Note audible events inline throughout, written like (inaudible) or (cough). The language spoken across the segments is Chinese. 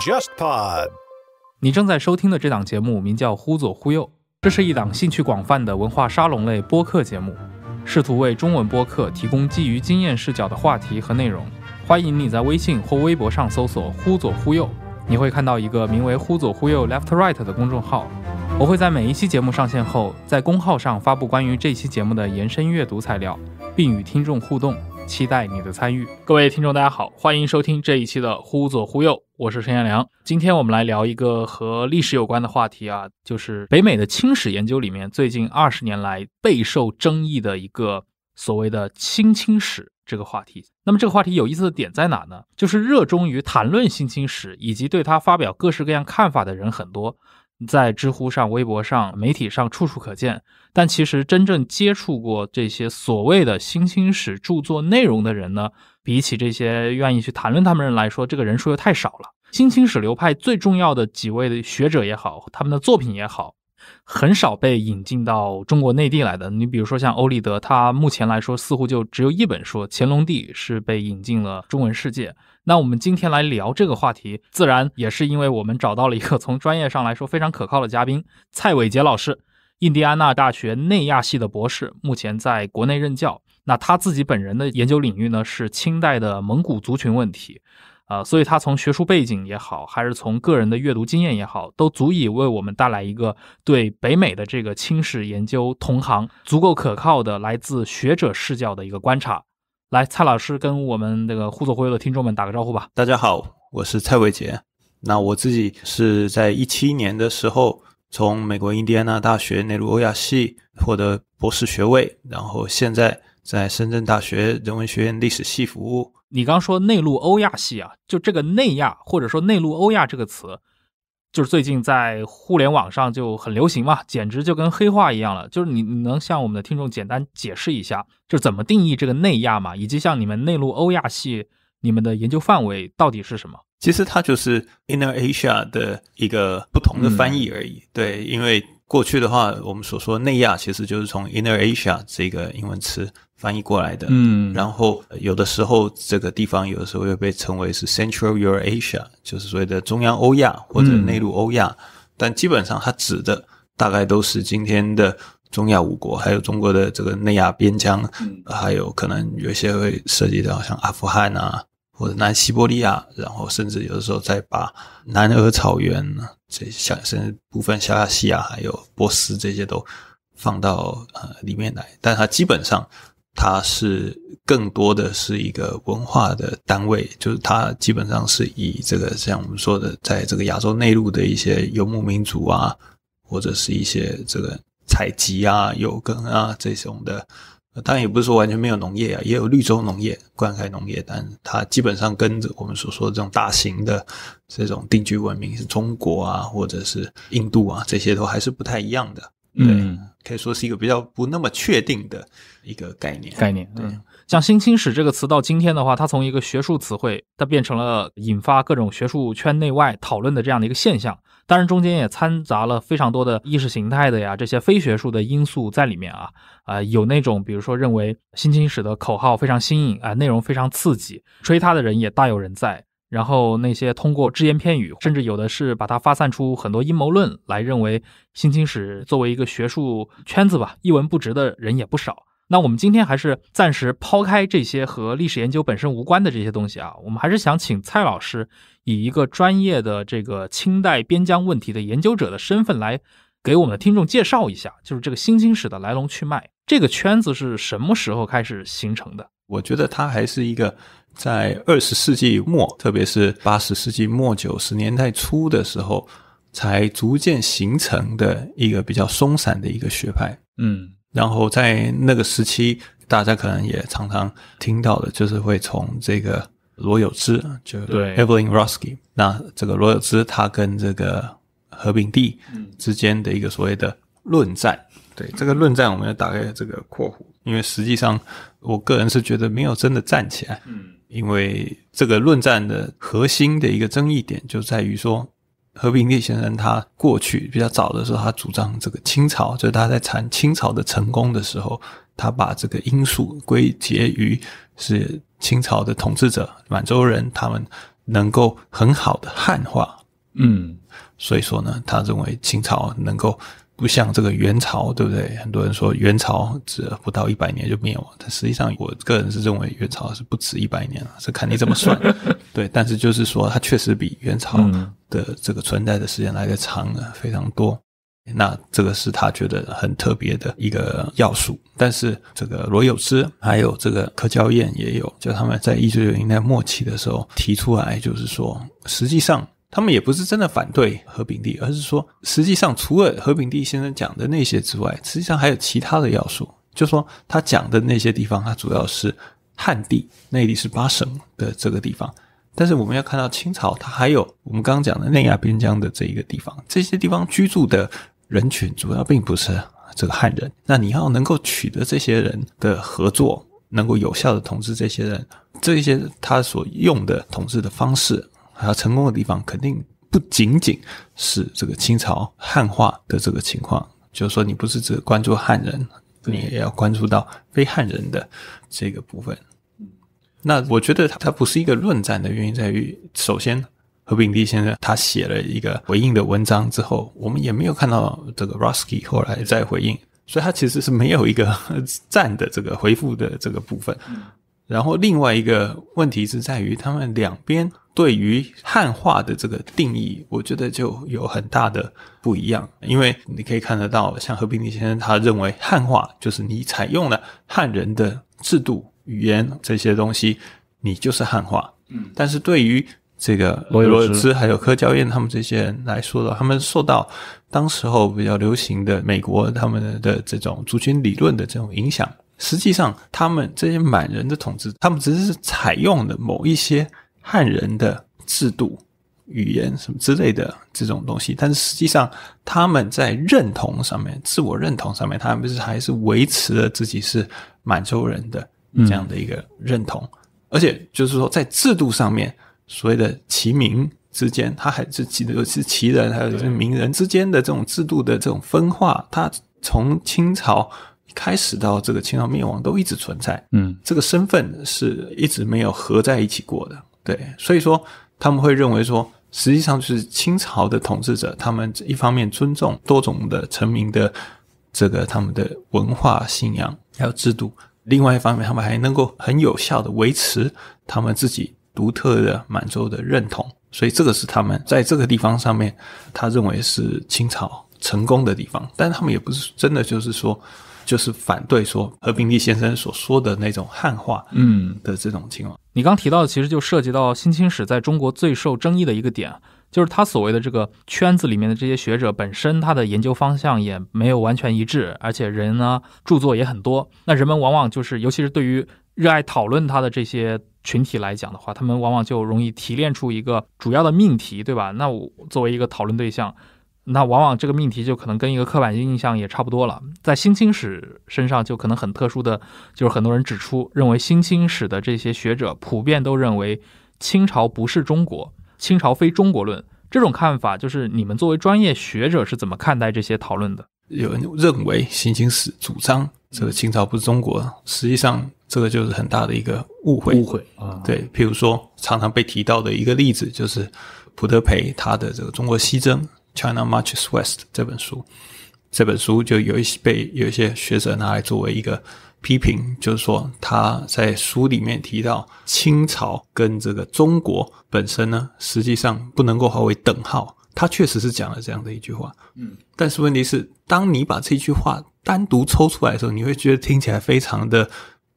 JustPod。你正在收听的这档节目名叫《忽左忽右》，这是一档兴趣广泛的文化沙龙类播客节目，试图为中文播客提供基于经验视角的话题和内容。欢迎你在微信或微博上搜索“忽左忽右”，你会看到一个名为“忽左忽右 Left Right” 的公众号。我会在每一期节目上线后，在公号上发布关于这期节目的延伸阅读材料，并与听众互动。期待你的参与，各位听众，大家好，欢迎收听这一期的《忽左忽右》，我是陈彦良。今天我们来聊一个和历史有关的话题啊，就是北美的清史研究里面最近二十年来备受争议的一个所谓的“清清史”这个话题。那么这个话题有意思的点在哪呢？就是热衷于谈论新清史以及对他发表各式各样看法的人很多。在知乎上、微博上、媒体上处处可见，但其实真正接触过这些所谓的新清史著作内容的人呢，比起这些愿意去谈论他们人来说，这个人数又太少了。新清史流派最重要的几位的学者也好，他们的作品也好。很少被引进到中国内地来的。你比如说像欧立德，他目前来说似乎就只有一本书《乾隆帝》是被引进了中文世界。那我们今天来聊这个话题，自然也是因为我们找到了一个从专业上来说非常可靠的嘉宾——蔡伟杰老师，印第安纳大学内亚系的博士，目前在国内任教。那他自己本人的研究领域呢，是清代的蒙古族群问题。啊，所以他从学术背景也好，还是从个人的阅读经验也好，都足以为我们带来一个对北美的这个清史研究同行足够可靠的来自学者视角的一个观察。来，蔡老师跟我们这个互走忽友的听众们打个招呼吧。大家好，我是蔡伟杰。那我自己是在一七年的时候从美国印第安纳大学内陆欧亚系获得博士学位，然后现在。在深圳大学人文学院历史系服务，你刚说内陆欧亚系啊，就这个内亚或者说内陆欧亚这个词，就是最近在互联网上就很流行嘛，简直就跟黑话一样了。就是你你能向我们的听众简单解释一下，就是怎么定义这个内亚嘛，以及像你们内陆欧亚系，你们的研究范围到底是什么？其实它就是 Inner Asia 的一个不同的翻译而已。对，因为过去的话，我们所说内亚其实就是从 Inner Asia 这个英文词。翻译过来的，嗯，然后有的时候这个地方有的时候又被称为是 Central Eurasia，就是所谓的中央欧亚或者内陆欧亚，但基本上它指的大概都是今天的中亚五国，还有中国的这个内亚边疆，还有可能有些会涉及到像阿富汗啊或者南西伯利亚，然后甚至有的时候再把南俄草原这像甚至部分小亚细亚还有波斯这些都放到呃里面来，但它基本上。它是更多的是一个文化的单位，就是它基本上是以这个像我们说的，在这个亚洲内陆的一些游牧民族啊，或者是一些这个采集啊、有耕啊这种的，当然也不是说完全没有农业啊，也有绿洲农业、灌溉农业，但它基本上跟着我们所说的这种大型的这种定居文明，是中国啊，或者是印度啊，这些都还是不太一样的，嗯。可以说是一个比较不那么确定的一个概念。概念，嗯，像“新清史”这个词到今天的话，它从一个学术词汇，它变成了引发各种学术圈内外讨论的这样的一个现象。当然，中间也掺杂了非常多的意识形态的呀，这些非学术的因素在里面啊啊，有那种比如说认为“新清史”的口号非常新颖啊，内容非常刺激，吹它的人也大有人在。然后那些通过只言片语，甚至有的是把它发散出很多阴谋论来，认为新清史作为一个学术圈子吧，一文不值的人也不少。那我们今天还是暂时抛开这些和历史研究本身无关的这些东西啊，我们还是想请蔡老师以一个专业的这个清代边疆问题的研究者的身份来给我们的听众介绍一下，就是这个新清史的来龙去脉，这个圈子是什么时候开始形成的？我觉得它还是一个。在二十世纪末，特别是八十世纪末九十年代初的时候，才逐渐形成的一个比较松散的一个学派。嗯，然后在那个时期，大家可能也常常听到的，就是会从这个罗有之就对 Evelyn Roski，那这个罗有之他跟这个何炳帝之间的一个所谓的论战。对这个论战，我们要打开这个括弧，因为实际上，我个人是觉得没有真的站起来。嗯。因为这个论战的核心的一个争议点就在于说，何炳棣先生他过去比较早的时候，他主张这个清朝，就是他在谈清朝的成功的时候，他把这个因素归结于是清朝的统治者满洲人他们能够很好的汉化，嗯，所以说呢，他认为清朝能够。不像这个元朝，对不对？很多人说元朝只不到一百年就灭亡，但实际上我个人是认为元朝是不止一百年了，是看你怎么算，(laughs) 对。但是就是说，它确实比元朝的这个存在的时间来的长啊，非常多。那这个是他觉得很特别的一个要素。但是这个罗友芝还有这个柯娇燕也有，就他们在一九九零年末期的时候提出来，就是说，实际上。他们也不是真的反对和平地，而是说，实际上除了和平地先生讲的那些之外，实际上还有其他的要素。就说他讲的那些地方，它主要是汉地，内地是八省的这个地方。但是我们要看到清朝，它还有我们刚刚讲的内亚边疆的这一个地方，这些地方居住的人群主要并不是这个汉人。那你要能够取得这些人的合作，能够有效的统治这些人，这些他所用的统治的方式。它成功的地方肯定不仅仅是这个清朝汉化的这个情况，就是说你不是只关注汉人，你也要关注到非汉人的这个部分。那我觉得它它不是一个论战的原因在于，首先何炳棣先生他写了一个回应的文章之后，我们也没有看到这个 Ruski 后来在回应，所以他其实是没有一个赞 (laughs) 的这个回复的这个部分。然后另外一个问题是在于，他们两边对于汉化的这个定义，我觉得就有很大的不一样。因为你可以看得到，像何冰棣先生，他认为汉化就是你采用了汉人的制度、语言这些东西，你就是汉化。嗯，但是对于这个罗罗斯还有柯娇燕他们这些人来说的，他们受到当时候比较流行的美国他们的这种族群理论的这种影响。实际上，他们这些满人的统治，他们只是采用的某一些汉人的制度、语言什么之类的这种东西。但是实际上，他们在认同上面、自我认同上面，他们是还是维持了自己是满洲人的这样的一个认同。而且，就是说，在制度上面，所谓的齐民之间，他还是旗，尤其是旗人，还有就是名人之间的这种制度的这种分化，他从清朝。开始到这个清朝灭亡都一直存在，嗯，这个身份是一直没有合在一起过的，对，所以说他们会认为说，实际上就是清朝的统治者，他们一方面尊重多种的臣民的这个他们的文化信仰、还有制度，另外一方面他们还能够很有效的维持他们自己独特的满洲的认同，所以这个是他们在这个地方上面他认为是清朝成功的地方，但他们也不是真的就是说。就是反对说何平利先生所说的那种汉化，嗯的这种情况。你刚提到的其实就涉及到《新清史》在中国最受争议的一个点，就是他所谓的这个圈子里面的这些学者本身，他的研究方向也没有完全一致，而且人呢，著作也很多。那人们往往就是，尤其是对于热爱讨论他的这些群体来讲的话，他们往往就容易提炼出一个主要的命题，对吧？那我作为一个讨论对象。那往往这个命题就可能跟一个刻板印象也差不多了。在新清史身上，就可能很特殊的就是很多人指出，认为新清史的这些学者普遍都认为清朝不是中国，清朝非中国论这种看法，就是你们作为专业学者是怎么看待这些讨论的？有认为新清史主张这个清朝不是中国，实际上这个就是很大的一个误会。误会啊，对。譬如说，常常被提到的一个例子就是普德培他的这个中国西征。China Marches West 这本书，这本书就有一些被有一些学者拿来作为一个批评，就是说他在书里面提到清朝跟这个中国本身呢，实际上不能够划为等号。他确实是讲了这样的一句话，嗯，但是问题是，当你把这句话单独抽出来的时候，你会觉得听起来非常的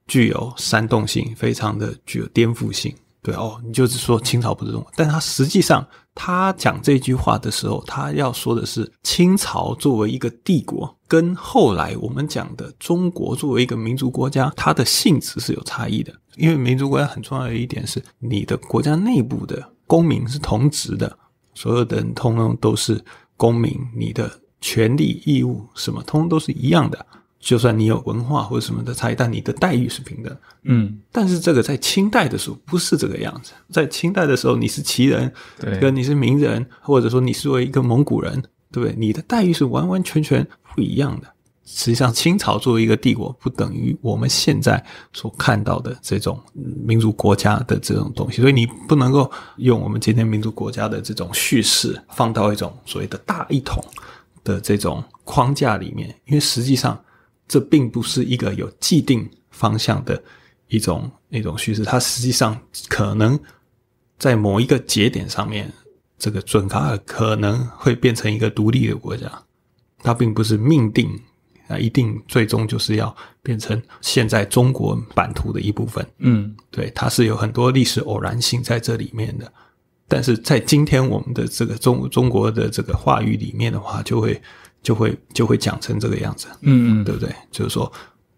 具有煽动性，非常的具有颠覆性。对哦，你就是说清朝不是中国，但他实际上他讲这句话的时候，他要说的是清朝作为一个帝国，跟后来我们讲的中国作为一个民族国家，它的性质是有差异的。因为民族国家很重要的一点是，你的国家内部的公民是同职的，所有的人通通都是公民，你的权利义务什么通通都是一样的。就算你有文化或者什么的差异，但你的待遇是平等。嗯，但是这个在清代的时候不是这个样子。在清代的时候，你是旗人，对，跟你是名人，或者说你作为一个蒙古人，对不对？你的待遇是完完全全不一样的。实际上，清朝作为一个帝国，不等于我们现在所看到的这种民族国家的这种东西。所以，你不能够用我们今天民族国家的这种叙事放到一种所谓的大一统的这种框架里面，因为实际上。这并不是一个有既定方向的一种那种叙事，它实际上可能在某一个节点上面，这个准卡尔可能会变成一个独立的国家。它并不是命定啊，一定最终就是要变成现在中国版图的一部分。嗯，对，它是有很多历史偶然性在这里面的。但是在今天我们的这个中中国的这个话语里面的话，就会。就会就会讲成这个样子，嗯，对不对？就是说，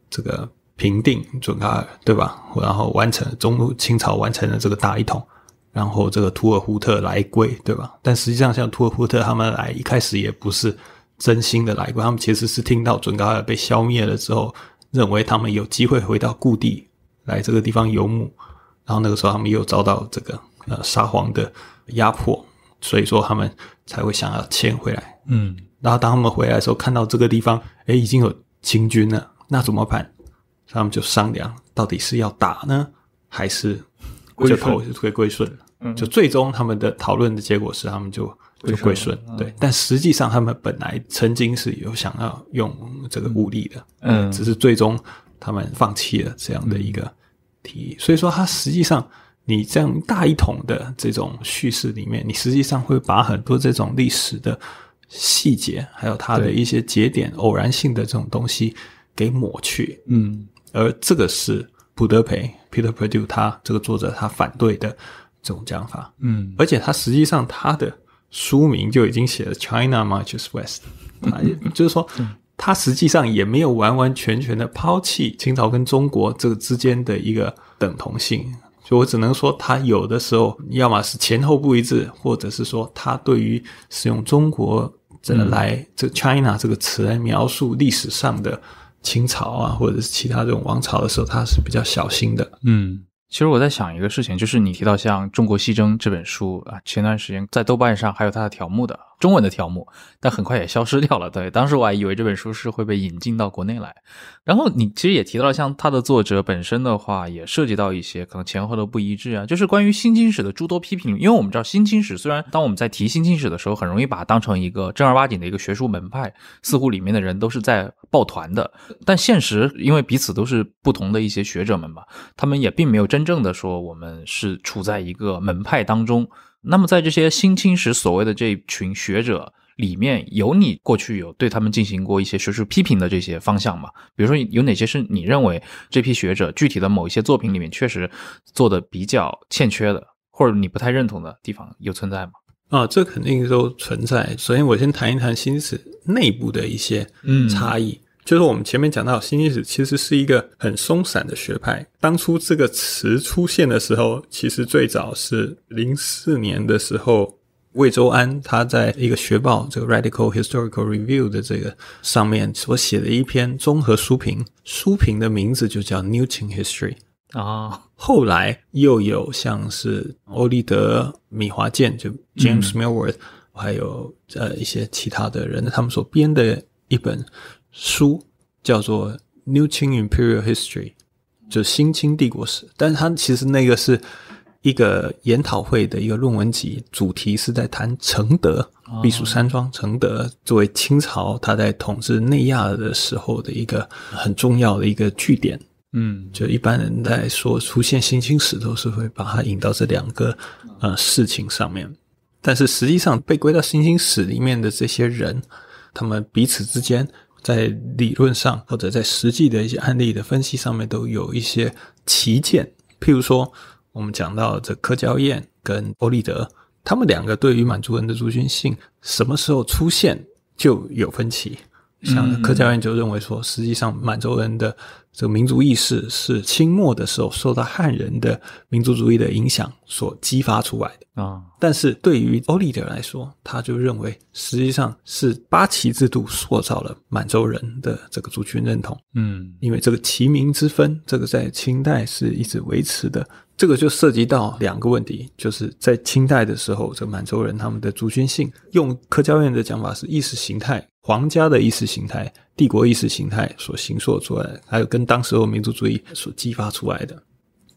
这个平定准噶尔，对吧？然后完成中清朝完成了这个大一统，然后这个图尔扈特来归，对吧？但实际上，像图尔扈特他们来一开始也不是真心的来归，他们其实是听到准噶尔被消灭了之后，认为他们有机会回到故地来这个地方游牧，然后那个时候他们又遭到这个呃沙皇的压迫，所以说他们才会想要迁回来，嗯。然后当他们回来的时候，看到这个地方，哎，已经有秦军了，那怎么办？他们就商量，到底是要打呢，还是归投、归归顺？就最终他们的讨论的结果是，他们就就归顺。对，但实际上他们本来曾经是有想要用这个武力的，嗯，只是最终他们放弃了这样的一个提议。所以说，它实际上你这样大一统的这种叙事里面，你实际上会把很多这种历史的。细节还有它的一些节点偶然性的这种东西给抹去，嗯，而这个是普德培 Peter Perdue 他这个作者他反对的这种讲法，嗯，而且他实际上他的书名就已经写了 China m u r h u s West，啊，(laughs) 就是说他实际上也没有完完全全的抛弃清朝跟中国这个之间的一个等同性，就我只能说他有的时候要么是前后不一致，或者是说他对于使用中国。真的来这 China 这个词来描述历史上的清朝啊，或者是其他这种王朝的时候，他是比较小心的。嗯，其实我在想一个事情，就是你提到像《中国西征》这本书啊，前段时间在豆瓣上还有它的条目的。中文的条目，但很快也消失掉了。对，当时我还以为这本书是会被引进到国内来。然后你其实也提到了，像它的作者本身的话，也涉及到一些可能前后的不一致啊。就是关于《新清史》的诸多批评，因为我们知道《新清史》虽然当我们在提《新清史》的时候，很容易把它当成一个正儿八经的一个学术门派，似乎里面的人都是在抱团的。但现实，因为彼此都是不同的一些学者们嘛，他们也并没有真正的说我们是处在一个门派当中。那么，在这些新青史所谓的这群学者里面，有你过去有对他们进行过一些学术批评的这些方向吗？比如说，有哪些是你认为这批学者具体的某一些作品里面确实做的比较欠缺的，或者你不太认同的地方有存在吗？啊，这肯定都存在。首先，我先谈一谈新史内部的一些差异。就是我们前面讲到新历史，其实是一个很松散的学派。当初这个词出现的时候，其实最早是零四年的时候，魏周安他在一个学报《这个 Radical Historical Review》的这个上面所写的一篇综合书评，书评的名字就叫《New t o n History》啊。后来又有像是欧立德、米华健，就 James Milward，还有呃一些其他的人，他们所编的一本。书叫做《New Qing Imperial History》，就《新清帝国史》，但是它其实那个是一个研讨会的一个论文集，主题是在谈承德避暑山庄。承德作为清朝他在统治内亚的时候的一个很重要的一个据点，嗯，就一般人在说出现新清史，都是会把它引到这两个呃事情上面，但是实际上被归到新清史里面的这些人，他们彼此之间。在理论上，或者在实际的一些案例的分析上面，都有一些旗舰。譬如说，我们讲到这柯娇燕跟欧立德，他们两个对于满族人的族群性什么时候出现就有分歧。像柯教院就认为说，实际上满洲人的这个民族意识是清末的时候受到汉人的民族主义的影响所激发出来的啊。但是对于欧立德来说，他就认为实际上是八旗制度塑造了满洲人的这个族群认同。嗯，因为这个旗民之分，这个在清代是一直维持的。这个就涉及到两个问题，就是在清代的时候，这满洲人他们的族群性，用柯教院的讲法是意识形态。皇家的意识形态、帝国意识形态所形塑出来，还有跟当时民族主义所激发出来的。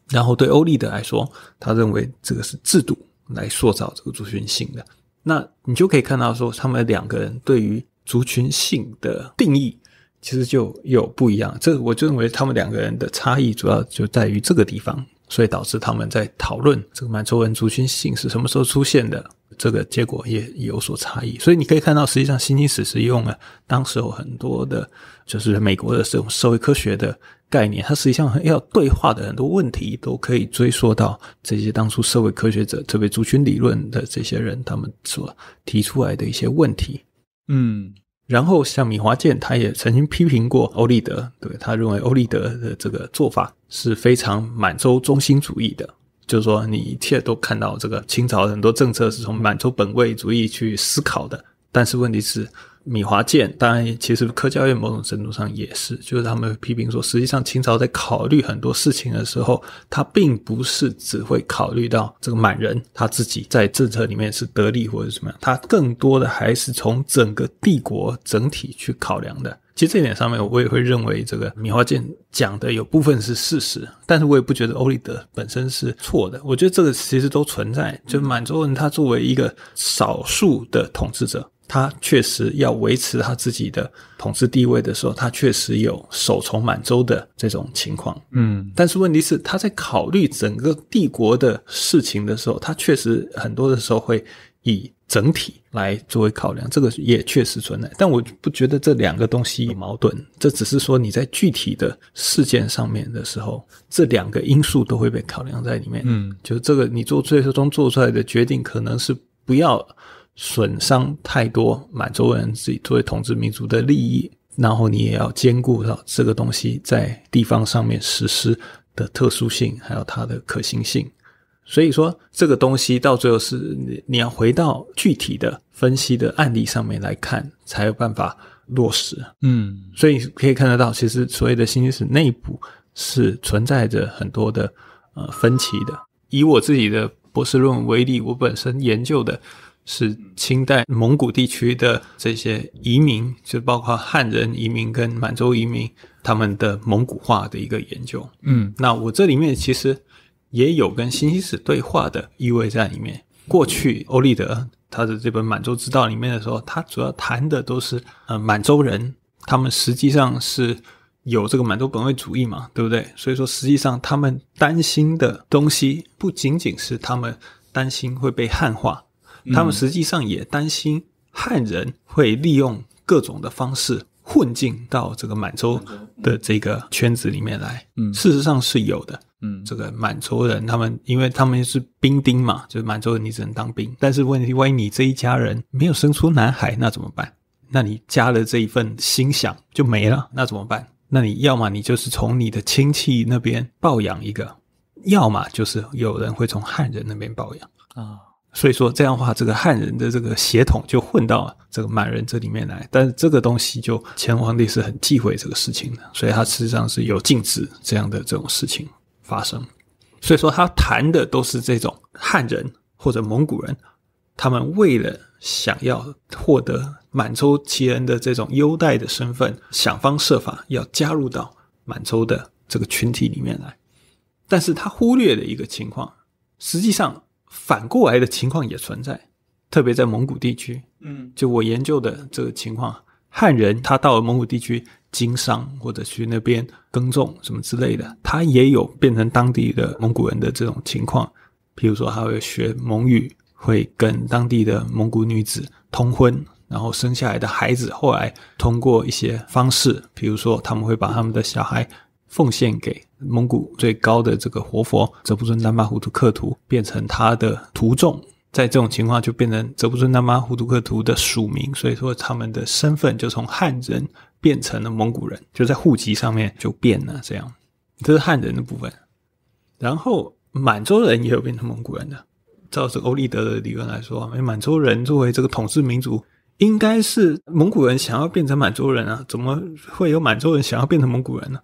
然后对欧立德来说，他认为这个是制度来塑造这个族群性的。那你就可以看到说，他们两个人对于族群性的定义其实就有不一样。这我就认为他们两个人的差异主要就在于这个地方。所以导致他们在讨论这个满洲人族群性是什么时候出现的这个结果也有所差异。所以你可以看到，实际上新历史是用了当时有很多的，就是美国的这种社会科学的概念。它实际上要对话的很多问题，都可以追溯到这些当初社会科学者，特别族群理论的这些人，他们所提出来的一些问题。嗯。然后像米华健，他也曾经批评过欧立德，对，他认为欧立德的这个做法是非常满洲中心主义的，就是说你一切都看到这个清朝很多政策是从满洲本位主义去思考的，但是问题是。米华健当然，其实科教院某种程度上也是，就是他们批评说，实际上清朝在考虑很多事情的时候，他并不是只会考虑到这个满人他自己在政策里面是得利或者怎么样，他更多的还是从整个帝国整体去考量的。其实这一点上面，我也会认为这个米华健讲的有部分是事实，但是我也不觉得欧立德本身是错的。我觉得这个其实都存在，就满洲人他作为一个少数的统治者。他确实要维持他自己的统治地位的时候，他确实有守重满洲的这种情况。嗯，但是问题是，他在考虑整个帝国的事情的时候，他确实很多的时候会以整体来作为考量。这个也确实存在，但我不觉得这两个东西矛盾。这只是说你在具体的事件上面的时候，这两个因素都会被考量在里面。嗯，就这个你做最终做出来的决定，可能是不要。损伤太多满洲人自己作为统治民族的利益，然后你也要兼顾到这个东西在地方上面实施的特殊性，还有它的可行性。所以说这个东西到最后是你你要回到具体的分析的案例上面来看，才有办法落实。嗯，所以可以看得到，其实所谓的新历史内部是存在着很多的呃分歧的。以我自己的博士论文为例，我本身研究的。是清代蒙古地区的这些移民，就包括汉人移民跟满洲移民，他们的蒙古化的一个研究。嗯，那我这里面其实也有跟新西史对话的意味在里面。过去欧立德他的这本《满洲之道》里面的时候，他主要谈的都是呃满洲人，他们实际上是有这个满洲本位主义嘛，对不对？所以说，实际上他们担心的东西不仅仅是他们担心会被汉化。他们实际上也担心汉人会利用各种的方式混进到这个满洲的这个圈子里面来。嗯，事实上是有的。嗯，这个满洲人他们，因为他们是兵丁嘛，就是满洲人，你只能当兵。但是问题，万一你这一家人没有生出男孩，那怎么办？那你加了这一份心想就没了，那怎么办？那你要么你就是从你的亲戚那边抱养一个，要么就是有人会从汉人那边抱养啊。所以说，这样的话，这个汉人的这个血统就混到这个满人这里面来。但是，这个东西就前皇帝是很忌讳这个事情的，所以他事实上是有禁止这样的这种事情发生。所以说，他谈的都是这种汉人或者蒙古人，他们为了想要获得满洲旗人的这种优待的身份，想方设法要加入到满洲的这个群体里面来。但是他忽略的一个情况，实际上。反过来的情况也存在，特别在蒙古地区，嗯，就我研究的这个情况，汉人他到了蒙古地区经商或者去那边耕种什么之类的，他也有变成当地的蒙古人的这种情况。比如说，他会学蒙语，会跟当地的蒙古女子通婚，然后生下来的孩子，后来通过一些方式，比如说他们会把他们的小孩。奉献给蒙古最高的这个活佛哲布尊丹巴胡图克图，变成他的徒众，在这种情况就变成哲布尊丹巴胡图克图的属民，所以说他们的身份就从汉人变成了蒙古人，就在户籍上面就变了。这样这是汉人的部分，然后满洲人也有变成蒙古人的。照着欧立德的理论来说，满洲人作为这个统治民族，应该是蒙古人想要变成满洲人啊，怎么会有满洲人想要变成蒙古人呢？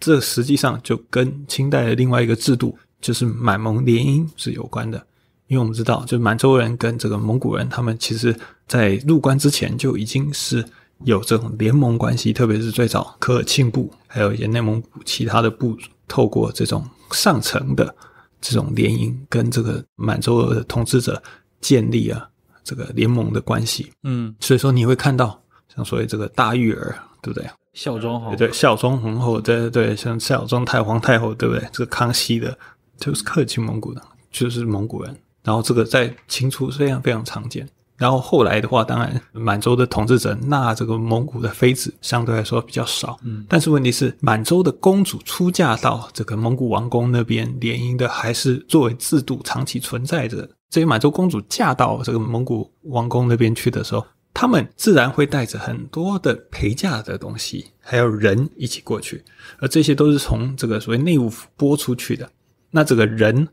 这实际上就跟清代的另外一个制度，就是满蒙联姻是有关的。因为我们知道，就满洲人跟这个蒙古人，他们其实在入关之前就已经是有这种联盟关系，特别是最早科尔沁部，还有一些内蒙古其他的部，透过这种上层的这种联姻，跟这个满洲的统治者建立了这个联盟的关系。嗯，所以说你会看到，像所谓这个大玉儿。对不对？孝庄，皇后对孝庄皇后，对对对，像孝庄太皇太后，对不对？这个康熙的，就是克勤蒙古的，就是蒙古人。然后这个在清初非常非常常见。然后后来的话，当然满洲的统治者纳这个蒙古的妃子，相对来说比较少。嗯，但是问题是，满洲的公主出嫁到这个蒙古王宫那边联姻的，还是作为制度长期存在着。这些满洲公主嫁到这个蒙古王宫那边去的时候。他们自然会带着很多的陪嫁的东西，还有人一起过去，而这些都是从这个所谓内务府拨出去的。那这个人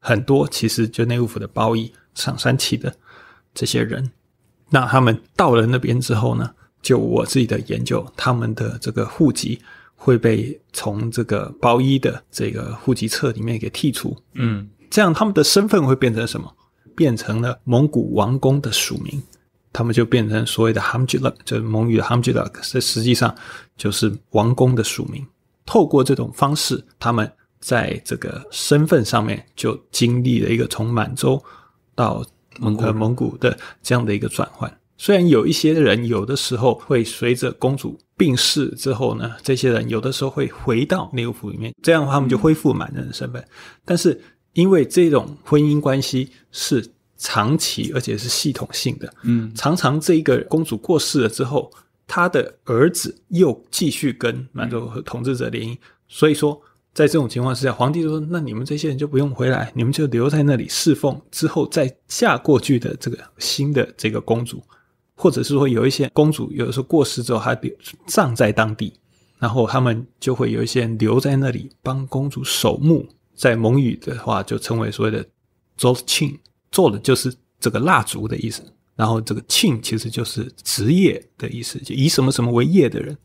很多，其实就内务府的包衣、上三旗的这些人，那他们到了那边之后呢，就我自己的研究，他们的这个户籍会被从这个包衣的这个户籍册里面给剔除。嗯，这样他们的身份会变成什么？变成了蒙古王公的署名。他们就变成所谓的 h u m j i l a k 就是蒙语的 h u m j i l a k 这实际上就是王公的署名。透过这种方式，他们在这个身份上面就经历了一个从满洲到蒙呃蒙古的这样的一个转换。虽然有一些人，有的时候会随着公主病逝之后呢，这些人有的时候会回到内务府里面，这样的话他们就恢复满人的身份。但是因为这种婚姻关系是。长期而且是系统性的，嗯，常常这一个公主过世了之后，她的儿子又继续跟蛮多统治者联姻，所以说，在这种情况之下，皇帝就说：“那你们这些人就不用回来，你们就留在那里侍奉，之后再嫁过去的这个新的这个公主，或者是说有一些公主有的时候过世之后还被葬在当地，然后他们就会有一些留在那里帮公主守墓，在蒙语的话就称为所谓的 o s h i n 做的就是这个蜡烛的意思，然后这个“庆”其实就是职业的意思，就以什么什么为业的人。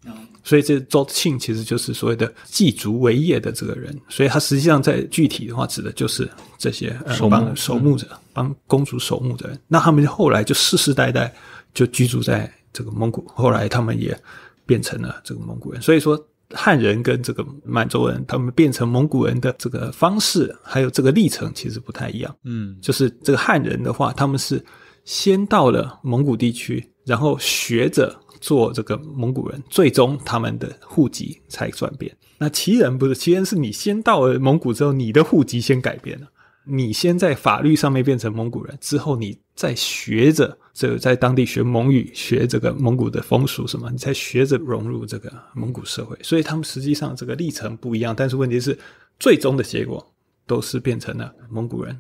所以这做庆其实就是所谓的祭烛为业的这个人。所以，他实际上在具体的话指的就是这些帮守墓者、帮公主守墓的人。那他们后来就世世代代就居住在这个蒙古，后来他们也变成了这个蒙古人。所以说。汉人跟这个满洲人，他们变成蒙古人的这个方式，还有这个历程，其实不太一样。嗯，就是这个汉人的话，他们是先到了蒙古地区，然后学着做这个蒙古人，最终他们的户籍才转变。那旗人不是，旗人是你先到了蒙古之后，你的户籍先改变了，你先在法律上面变成蒙古人，之后你再学着。这个在当地学蒙语，学这个蒙古的风俗什么，你才学着融入这个蒙古社会。所以他们实际上这个历程不一样，但是问题是，最终的结果都是变成了蒙古人。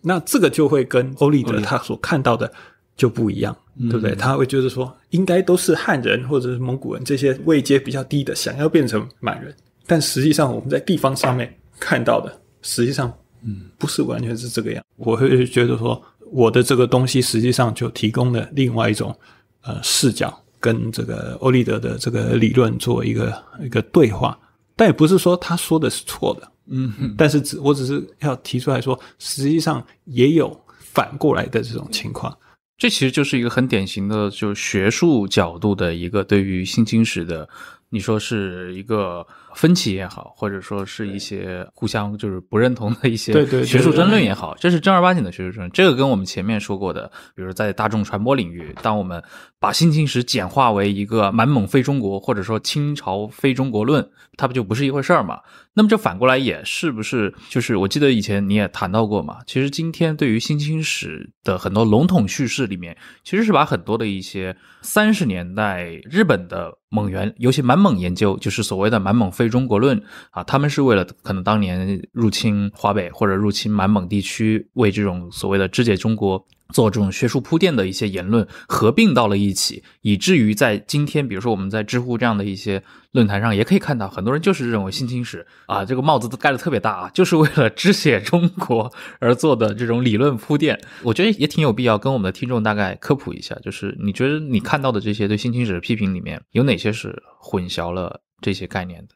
那这个就会跟欧立德他所看到的就不一样，对不对？他会觉得说，应该都是汉人或者是蒙古人这些位阶比较低的，想要变成满人。但实际上我们在地方上面看到的，实际上嗯不是完全是这个样。我会觉得说。我的这个东西实际上就提供了另外一种呃视角，跟这个欧利德的这个理论做一个一个对话，但也不是说他说的是错的，嗯，但是只我只是要提出来说，实际上也有反过来的这种情况，这其实就是一个很典型的，就是学术角度的一个对于性侵史的。你说是一个分歧也好，或者说是一些互相就是不认同的一些学术争论也好，这是正儿八经的学术争论。这个跟我们前面说过的，比如在大众传播领域，当我们把新清史简化为一个满蒙非中国，或者说清朝非中国论，它不就不是一回事儿吗？那么这反过来也是不是？就是我记得以前你也谈到过嘛，其实今天对于新清史的很多笼统叙事里面，其实是把很多的一些三十年代日本的。蒙元，尤其满蒙研究，就是所谓的满蒙非中国论啊，他们是为了可能当年入侵华北或者入侵满蒙地区，为这种所谓的肢解中国。做这种学术铺垫的一些言论合并到了一起，以至于在今天，比如说我们在知乎这样的一些论坛上，也可以看到很多人就是认为性侵史啊，这个帽子都盖的特别大啊，就是为了只写中国而做的这种理论铺垫。我觉得也挺有必要跟我们的听众大概科普一下，就是你觉得你看到的这些对性侵史的批评里面，有哪些是混淆了这些概念的？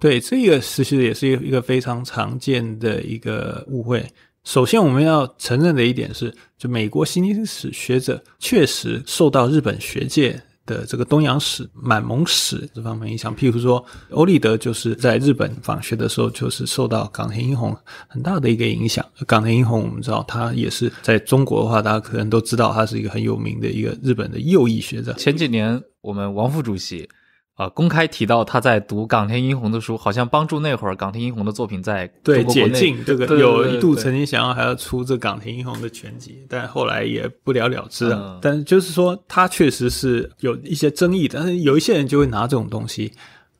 对，这个其实也是一个非常常见的一个误会。首先，我们要承认的一点是，就美国新历史学者确实受到日本学界的这个东洋史、满蒙史这方面影响。譬如说，欧立德就是在日本访学的时候，就是受到冈田英弘很大的一个影响。冈田英弘，我们知道他也是在中国的话，大家可能都知道，他是一个很有名的一个日本的右翼学者。前几年，我们王副主席。啊，公开提到他在读冈田英弘的书，好像帮助那会儿冈田英弘的作品在对解禁，这个有一度曾经想要还要出这冈田英弘的全集，但后来也不了了之了。但就是说，他确实是有一些争议但是有一些人就会拿这种东西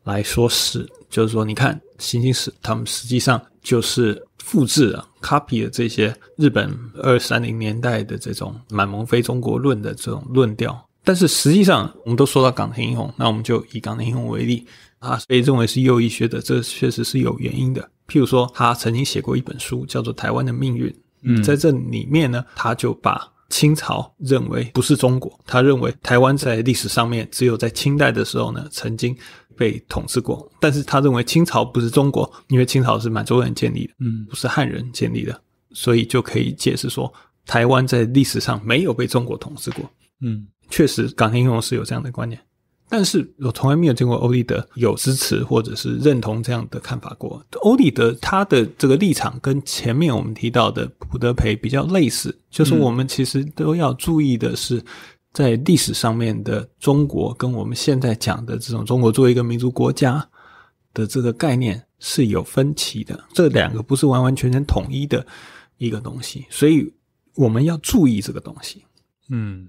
来说事，就是说，你看《行星史》，他们实际上就是复制了 copy 了这些日本二三零年代的这种满蒙非中国论的这种论调。但是实际上，我们都说到港田英弘，那我们就以港田英弘为例啊，被认为是右翼学者，这确实是有原因的。譬如说，他曾经写过一本书，叫做《台湾的命运》。嗯，在这里面呢，他就把清朝认为不是中国，他认为台湾在历史上面只有在清代的时候呢，曾经被统治过。但是他认为清朝不是中国，因为清朝是满洲人建立的，嗯，不是汉人建立的，所以就可以解释说，台湾在历史上没有被中国统治过。嗯。确实，港英雄是有这样的观念，但是我从来没有见过欧立德有支持或者是认同这样的看法过。欧立德他的这个立场跟前面我们提到的普德培比较类似，就是我们其实都要注意的是，在历史上面的中国跟我们现在讲的这种中国作为一个民族国家的这个概念是有分歧的，这两个不是完完全全统一的一个东西，所以我们要注意这个东西。嗯。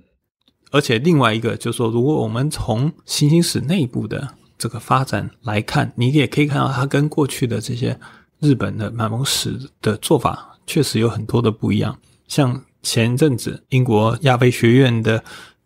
而且另外一个就是说，如果我们从行星史内部的这个发展来看，你也可以看到它跟过去的这些日本的满蒙史的做法确实有很多的不一样。像前阵子，英国亚非学院的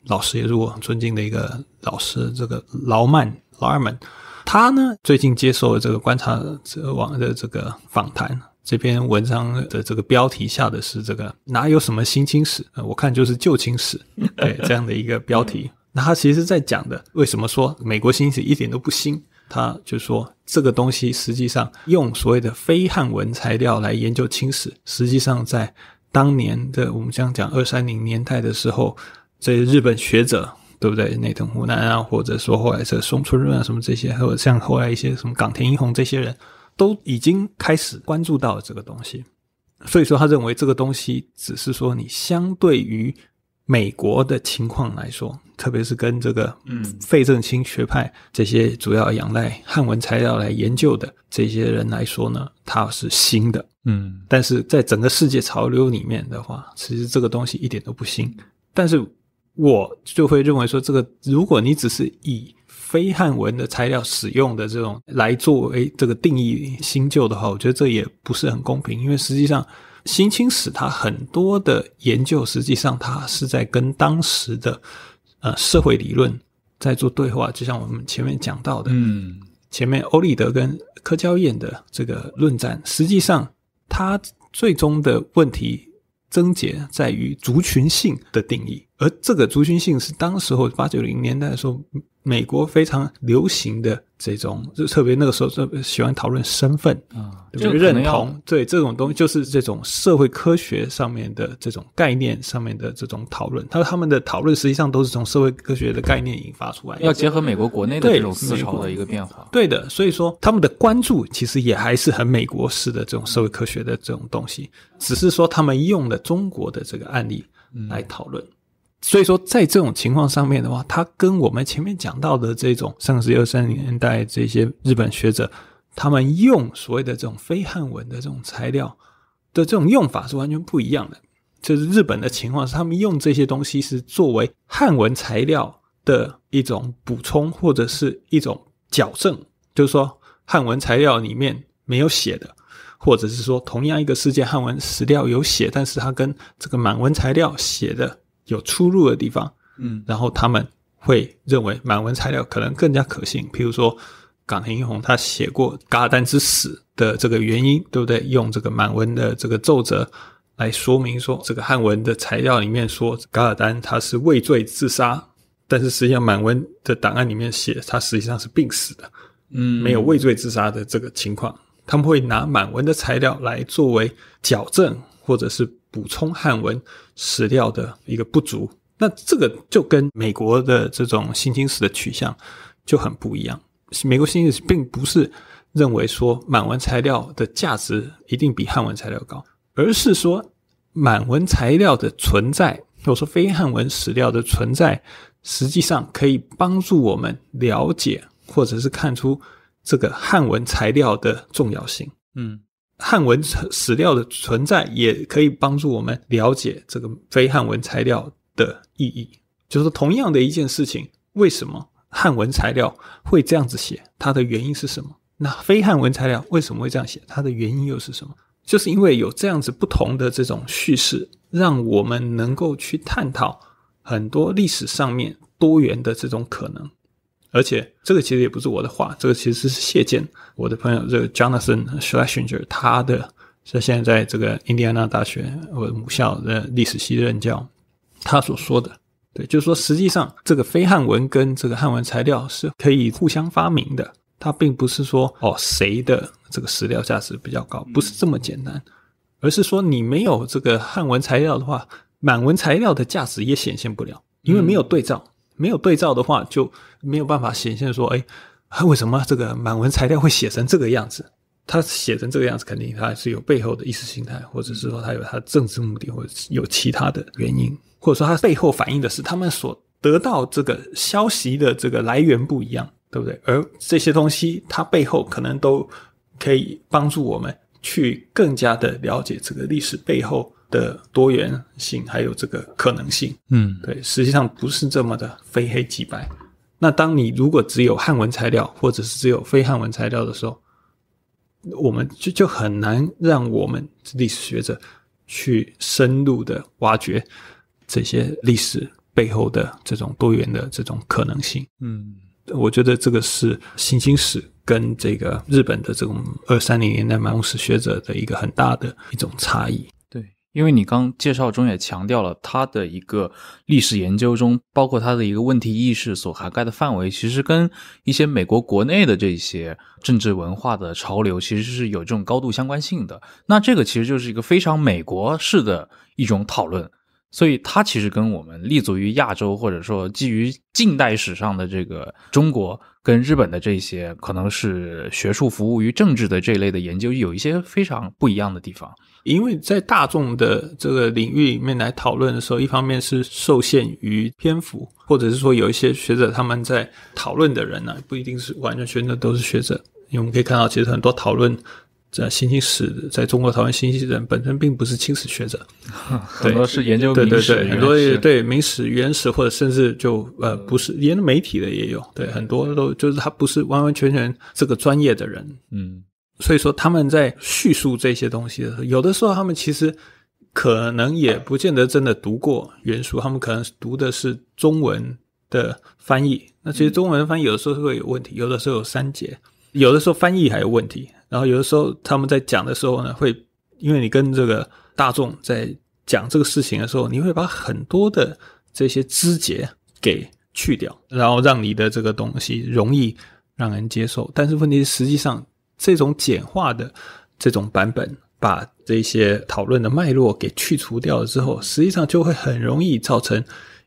老师，也是我很尊敬的一个老师，这个劳曼劳尔曼，他呢最近接受了这个观察者网的这个访谈。这篇文章的这个标题下的是这个哪有什么新清史啊？我看就是旧清史，(laughs) 对这样的一个标题。那他其实在讲的，为什么说美国新史一点都不新？他就说这个东西实际上用所谓的非汉文材料来研究清史，实际上在当年的我们样讲二三零年代的时候，这日本学者对不对？内藤湖南啊，或者说后来这松村润啊什么这些，还有像后来一些什么冈田英弘这些人。都已经开始关注到了这个东西，所以说他认为这个东西只是说你相对于美国的情况来说，特别是跟这个嗯费正清学派这些主要仰赖汉文材料来研究的这些人来说呢，它是新的，嗯，但是在整个世界潮流里面的话，其实这个东西一点都不新。但是我就会认为说，这个如果你只是以非汉文的材料使用的这种来作为这个定义新旧的话，我觉得这也不是很公平，因为实际上新清史它很多的研究，实际上它是在跟当时的呃社会理论在做对话，就像我们前面讲到的，嗯，前面欧立德跟柯娇燕的这个论战，实际上它最终的问题症结在于族群性的定义。而这个族群性是当时候八九零年代的时候，美国非常流行的这种，就特别那个时候特别喜欢讨论身份啊，认同对这种东西就是这种社会科学上面的这种概念上面的这种讨论。他他们的讨论实际上都是从社会科学的概念引发出来，要结合美国国内的这种思潮的一个变化。对的，所以说他们的关注其实也还是很美国式的这种社会科学的这种东西，只是说他们用了中国的这个案例来讨论。所以说，在这种情况上面的话，它跟我们前面讲到的这种上世纪二三十年代这些日本学者他们用所谓的这种非汉文的这种材料的这种用法是完全不一样的。就是日本的情况是，他们用这些东西是作为汉文材料的一种补充或者是一种矫正，就是说汉文材料里面没有写的，或者是说同样一个世界汉文史料有写，但是它跟这个满文材料写的。有出入的地方，嗯，然后他们会认为满文材料可能更加可信。譬如说，冈田英弘他写过噶尔丹之死的这个原因，对不对？用这个满文的这个奏折来说明，说这个汉文的材料里面说噶尔丹他是畏罪自杀，但是实际上满文的档案里面写他实际上是病死的，嗯，没有畏罪自杀的这个情况。他们会拿满文的材料来作为矫正，或者是。补充汉文史料的一个不足，那这个就跟美国的这种新金史的取向就很不一样。美国新金史并不是认为说满文材料的价值一定比汉文材料高，而是说满文材料的存在，或者说非汉文史料的存在，实际上可以帮助我们了解或者是看出这个汉文材料的重要性。嗯。汉文史料的存在也可以帮助我们了解这个非汉文材料的意义。就是同样的一件事情，为什么汉文材料会这样子写，它的原因是什么？那非汉文材料为什么会这样写，它的原因又是什么？就是因为有这样子不同的这种叙事，让我们能够去探讨很多历史上面多元的这种可能。而且这个其实也不是我的话，这个其实是谢剑我的朋友，这个 Jonathan Schlesinger，他的是现在在这个印第安纳大学，我母校的历史系任教，他所说的，对，就是说实际上这个非汉文跟这个汉文材料是可以互相发明的，它并不是说哦谁的这个史料价值比较高，不是这么简单，而是说你没有这个汉文材料的话，满文材料的价值也显现不了，因为没有对照，没有对照的话就。没有办法显现说，哎，(laughs) 为什么这个满文材料会写成这个样子？他写成这个样子，肯定他是有背后的意识形态，或者是说他有他政治目的，或者是有其他的原因，或者说他背后反映的是他们所得到这个消息的这个来源不一样，对不对？而这些东西，它背后可能都可以帮助我们去更加的了解这个历史背后的多元性，还有这个可能性。嗯，对，实际上不是这么的非黑即白。那当你如果只有汉文材料，或者是只有非汉文材料的时候，我们就就很难让我们历史学者去深入的挖掘这些历史背后的这种多元的这种可能性。嗯，我觉得这个是新兴史跟这个日本的这种二三零年代满文史学者的一个很大的一种差异。因为你刚介绍中也强调了它的一个历史研究中，包括它的一个问题意识所涵盖的范围，其实跟一些美国国内的这些政治文化的潮流其实是有这种高度相关性的。那这个其实就是一个非常美国式的一种讨论，所以它其实跟我们立足于亚洲或者说基于近代史上的这个中国跟日本的这些可能是学术服务于政治的这一类的研究有一些非常不一样的地方。因为在大众的这个领域里面来讨论的时候，一方面是受限于篇幅，或者是说有一些学者他们在讨论的人呢，不一定是完全学者，都是学者。因为我们可以看到，其实很多讨论在新兴史，在中国讨论新兴人本身并不是清史学者，(laughs) 很多是研究对史，很多对明史、原始或者甚至就呃不是研究媒体的也有，对很多都就是他不是完完全全这个专业的人，嗯。所以说他们在叙述这些东西的时候，有的时候他们其实可能也不见得真的读过原书，他们可能读的是中文的翻译。那其实中文翻译有的时候会有问题，有的时候有删节，有的时候翻译还有问题。然后有的时候他们在讲的时候呢，会因为你跟这个大众在讲这个事情的时候，你会把很多的这些枝节给去掉，然后让你的这个东西容易让人接受。但是问题实际上。这种简化的这种版本，把这些讨论的脉络给去除掉了之后，实际上就会很容易造成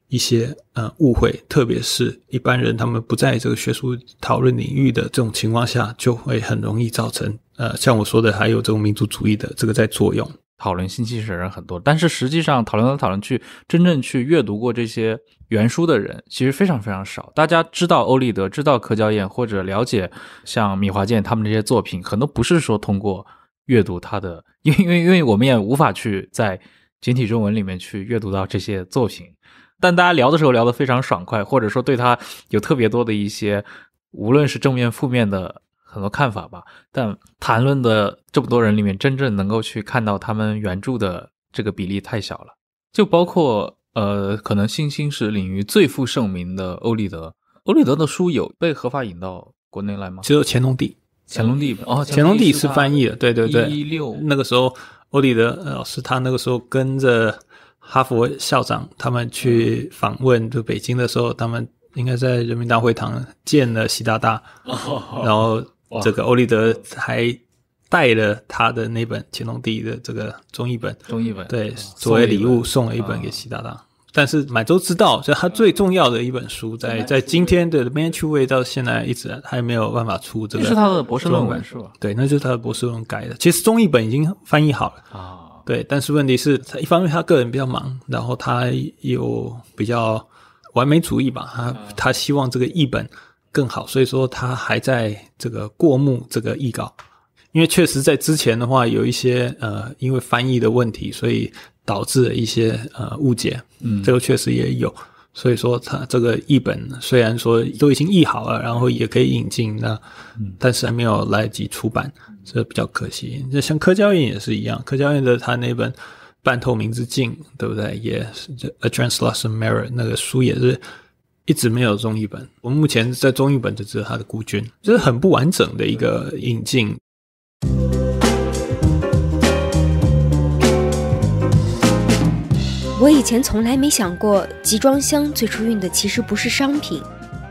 一些呃误会，特别是一般人他们不在这个学术讨论领域的这种情况下，就会很容易造成呃，像我说的，还有这种民族主义的这个在作用。讨论新奇史的人很多，但是实际上讨论到讨论去，真正去阅读过这些原书的人其实非常非常少。大家知道欧立德，知道柯娇燕，或者了解像米华健他们这些作品，很多不是说通过阅读他的，(laughs) 因为因为因为我们也无法去在简体中文里面去阅读到这些作品。但大家聊的时候聊得非常爽快，或者说对他有特别多的一些，无论是正面负面的。很多看法吧，但谈论的这么多人里面，真正能够去看到他们原著的这个比例太小了。就包括呃，可能新兴史领域最负盛名的欧立德，欧立德的书有被合法引到国内来吗？只有乾隆帝，乾隆帝哦，乾隆帝是翻译的，对对对。一六那个时候，欧立德老师他那个时候跟着哈佛校长他们去访问，就北京的时候，他们应该在人民大会堂见了习大大，然后。这个欧立德还带了他的那本乾隆帝的这个中译本，中译本对作为礼物送了一本给习大大。但是满洲知道，就他最重要的一本书，在在今天的 m a 曼彻韦到现在一直还没有办法出。这个是他的博士论文是吧？对，那就是他的博士论文改的。其实中译本已经翻译好了啊，对。但是问题是，他一方面他个人比较忙，然后他又比较完美主义吧，他他希望这个译本。更好，所以说他还在这个过目这个译稿，因为确实在之前的话有一些呃，因为翻译的问题，所以导致了一些呃误解，嗯，这个确实也有，所以说他这个译本虽然说都已经译好了，然后也可以引进那，但是还没有来得及出版，这比较可惜。像柯娇燕也是一样，柯娇燕的他那本《半透明之镜》，对不对？也是《A Translucent Mirror》那个书也是。一直没有中译本，我目前在中译本就只有他的孤军，就是很不完整的一个引进。我以前从来没想过，集装箱最初运的其实不是商品，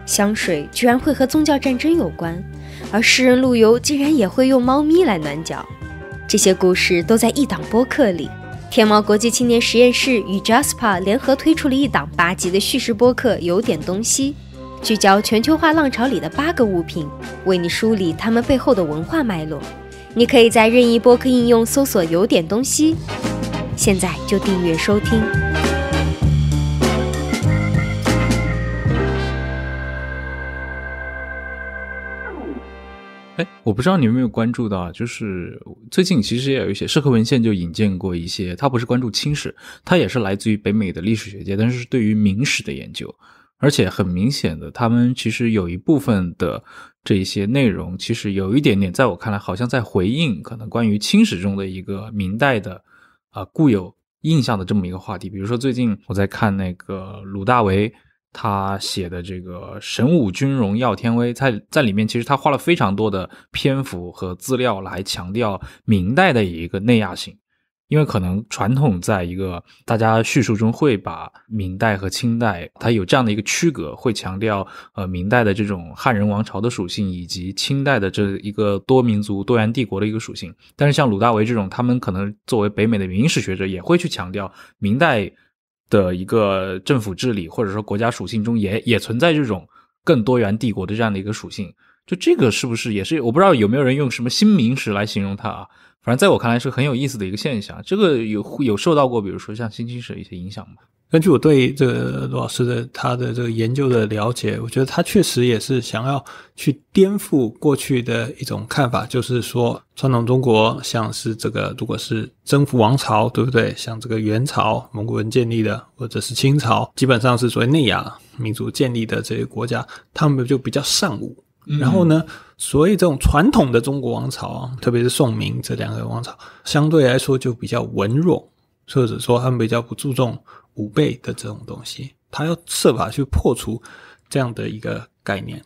香水居然会和宗教战争有关，而诗人陆游竟然也会用猫咪来暖脚，这些故事都在一档播客里。天猫国际青年实验室与 Jasper 联合推出了一档八集的叙事播客《有点东西》，聚焦全球化浪潮里的八个物品，为你梳理它们背后的文化脉络。你可以在任意播客应用搜索《有点东西》，现在就订阅收听。哎，我不知道你有没有关注到，就是最近其实也有一些社科文献就引荐过一些，他不是关注清史，他也是来自于北美的历史学界，但是对于明史的研究，而且很明显的，他们其实有一部分的这一些内容，其实有一点点，在我看来好像在回应可能关于清史中的一个明代的啊固有印象的这么一个话题，比如说最近我在看那个鲁大为。他写的这个《神武军荣耀天威》在在里面，其实他花了非常多的篇幅和资料来强调明代的一个内亚性，因为可能传统在一个大家叙述中会把明代和清代它有这样的一个区隔，会强调呃明代的这种汉人王朝的属性，以及清代的这一个多民族多元帝国的一个属性。但是像鲁大维这种，他们可能作为北美的明史学者，也会去强调明代。的一个政府治理，或者说国家属性中，也也存在这种更多元帝国的这样的一个属性，就这个是不是也是我不知道有没有人用什么新名词来形容它啊？反正在我看来是很有意思的一个现象，这个有有受到过，比如说像新历史一些影响吗？根据我对这个罗老师的他的这个研究的了解，我觉得他确实也是想要去颠覆过去的一种看法，就是说传统中国，像是这个如果是征服王朝，对不对？像这个元朝蒙古人建立的，或者是清朝，基本上是所谓内亚民族建立的这些国家，他们就比较尚武。然后呢？所以这种传统的中国王朝啊，特别是宋明这两个王朝，相对来说就比较文弱，或者说他们比较不注重武备的这种东西。他要设法去破除这样的一个概念。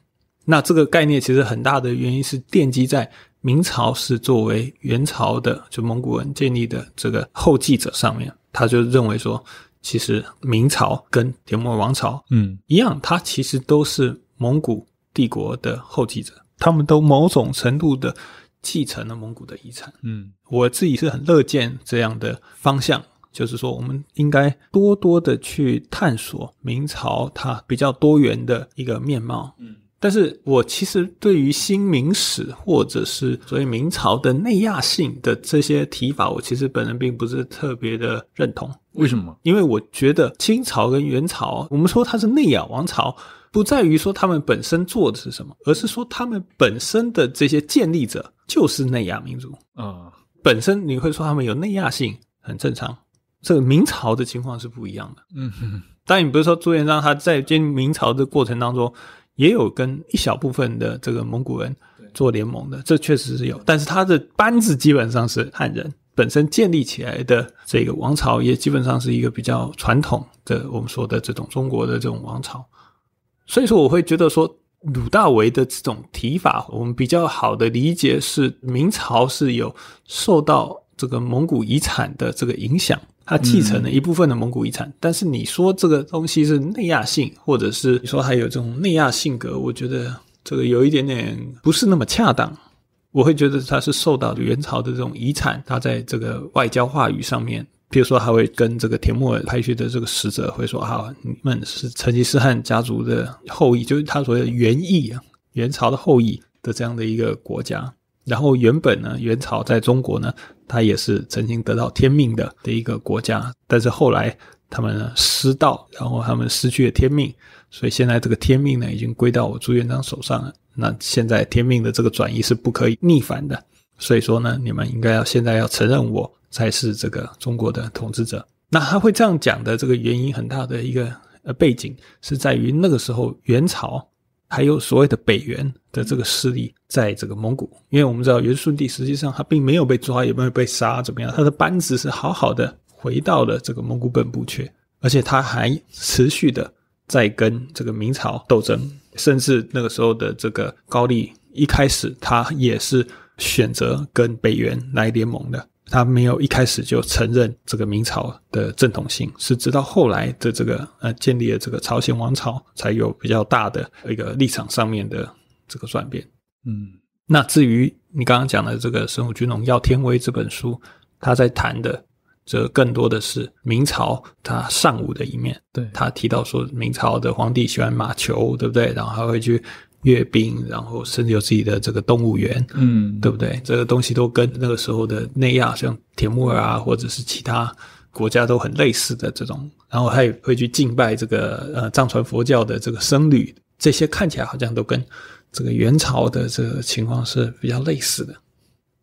那这个概念其实很大的原因是奠基在明朝是作为元朝的就蒙古人建立的这个后继者上面。他就认为说，其实明朝跟铁木尔王朝嗯一样，它其实都是蒙古。帝国的后继者，他们都某种程度的继承了蒙古的遗产。嗯，我自己是很乐见这样的方向，就是说我们应该多多的去探索明朝它比较多元的一个面貌。嗯，但是我其实对于新明史或者是所谓明朝的内亚性的这些提法，我其实本人并不是特别的认同。为什么？因为我觉得清朝跟元朝，我们说它是内亚王朝。不在于说他们本身做的是什么，而是说他们本身的这些建立者就是内亚民族啊。本身你会说他们有内亚性，很正常。这个明朝的情况是不一样的。嗯，当然你不是说朱元璋他在建明朝的过程当中也有跟一小部分的这个蒙古人做联盟的，这确实是有。但是他的班子基本上是汉人，本身建立起来的这个王朝也基本上是一个比较传统的我们说的这种中国的这种王朝。所以说，我会觉得说，鲁大维的这种提法，我们比较好的理解是，明朝是有受到这个蒙古遗产的这个影响，他继承了一部分的蒙古遗产。但是你说这个东西是内亚性，或者是你说还有这种内亚性格，我觉得这个有一点点不是那么恰当。我会觉得他是受到元朝的这种遗产，他在这个外交话语上面。比如说，还会跟这个帖木儿派去的这个使者会说：“好，你们是成吉思汗家族的后裔，就是他所谓的元裔啊，元朝的后裔的这样的一个国家。然后原本呢，元朝在中国呢，他也是曾经得到天命的的一个国家。但是后来他们失道，然后他们失去了天命，所以现在这个天命呢，已经归到我朱元璋手上了。那现在天命的这个转移是不可以逆反的，所以说呢，你们应该要现在要承认我。”才是这个中国的统治者。那他会这样讲的，这个原因很大的一个呃背景是在于那个时候元朝还有所谓的北元的这个势力在这个蒙古。因为我们知道，元顺帝实际上他并没有被抓，也没有被杀，怎么样？他的班子是好好的回到了这个蒙古本部去，而且他还持续的在跟这个明朝斗争，甚至那个时候的这个高丽一开始他也是选择跟北元来联盟的。他没有一开始就承认这个明朝的正统性，是直到后来的这个呃建立了这个朝鲜王朝，才有比较大的一个立场上面的这个转变。嗯，那至于你刚刚讲的这个《神武君龙耀天威》这本书，他在谈的则更多的是明朝他尚武的一面。对，他提到说，明朝的皇帝喜欢马球，对不对？然后还会去。阅兵，然后甚至有自己的这个动物园，嗯，对不对？这个东西都跟那个时候的内亚，像铁木尔啊，或者是其他国家都很类似的这种。然后他也会去敬拜这个呃藏传佛教的这个僧侣，这些看起来好像都跟这个元朝的这个情况是比较类似的。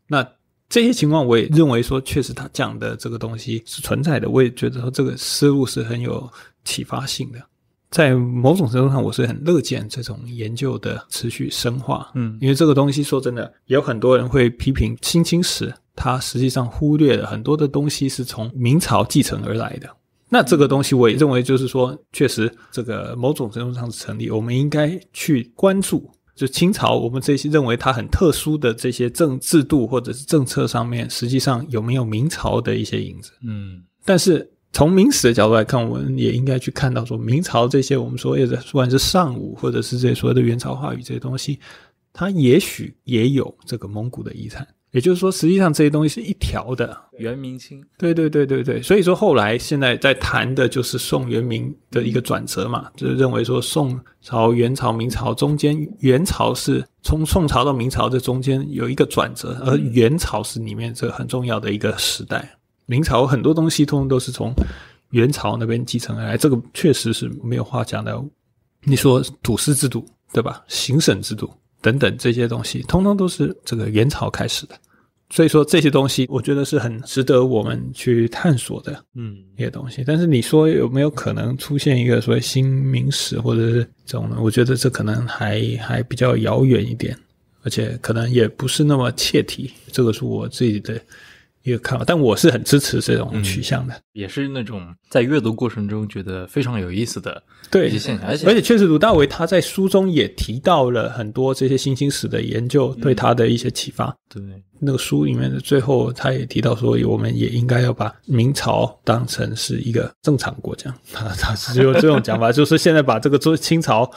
那这些情况，我也认为说，确实他讲的这个东西是存在的。我也觉得说，这个思路是很有启发性的。在某种程度上，我是很乐见这种研究的持续深化。嗯，因为这个东西，说真的，有很多人会批评清史，它实际上忽略了很多的东西是从明朝继承而来的。那这个东西，我也认为就是说，确实这个某种程度上是成立。我们应该去关注，就清朝我们这些认为它很特殊的这些政制度或者是政策上面，实际上有没有明朝的一些影子。嗯，但是。从明史的角度来看，我们也应该去看到，说明朝这些我们所谓的，不管是上武，或者是这些所谓的元朝话语这些东西，它也许也有这个蒙古的遗产。也就是说，实际上这些东西是一条的，元明清，对对对对对。所以说，后来现在在谈的就是宋元明的一个转折嘛，就是认为说宋朝、元朝、明朝中间，元朝是从宋朝到明朝这中间有一个转折，而元朝是里面这很重要的一个时代。明朝很多东西通通都是从元朝那边继承而来，这个确实是没有话讲的。你说土司制度对吧？行省制度等等这些东西，通通都是这个元朝开始的。所以说这些东西，我觉得是很值得我们去探索的。嗯，一些东西。但是你说有没有可能出现一个所谓新明史或者是这种呢？我觉得这可能还还比较遥远一点，而且可能也不是那么切题。这个是我自己的。个看法，但我是很支持这种取向的，也是那种在阅读过程中觉得非常有意思的对现象，而且而且确实，鲁大为他在书中也提到了很多这些新兴史的研究对他的一些启发。对那个书里面的最后，他也提到说，我们也应该要把明朝当成是一个正常国家，他他是有这种讲法，(laughs) 就是现在把这个做清朝。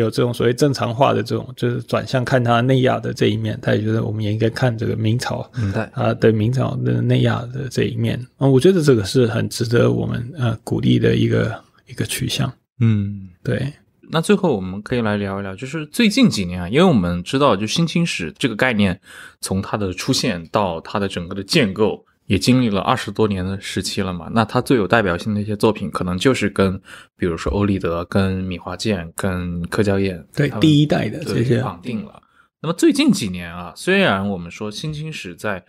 有这种所谓正常化的这种，就是转向看它内亚的这一面，大家觉得我们也应该看这个明朝啊对明朝的内亚的这一面啊，我觉得这个是很值得我们呃鼓励的一个一个取向。嗯，对。那最后我们可以来聊一聊，就是最近几年啊，因为我们知道就新清史这个概念，从它的出现到它的整个的建构。也经历了二十多年的时期了嘛，那他最有代表性的一些作品，可能就是跟，比如说欧立德、跟米华健、跟柯娇燕，对第一代的这些绑定了。那么最近几年啊，虽然我们说新青史在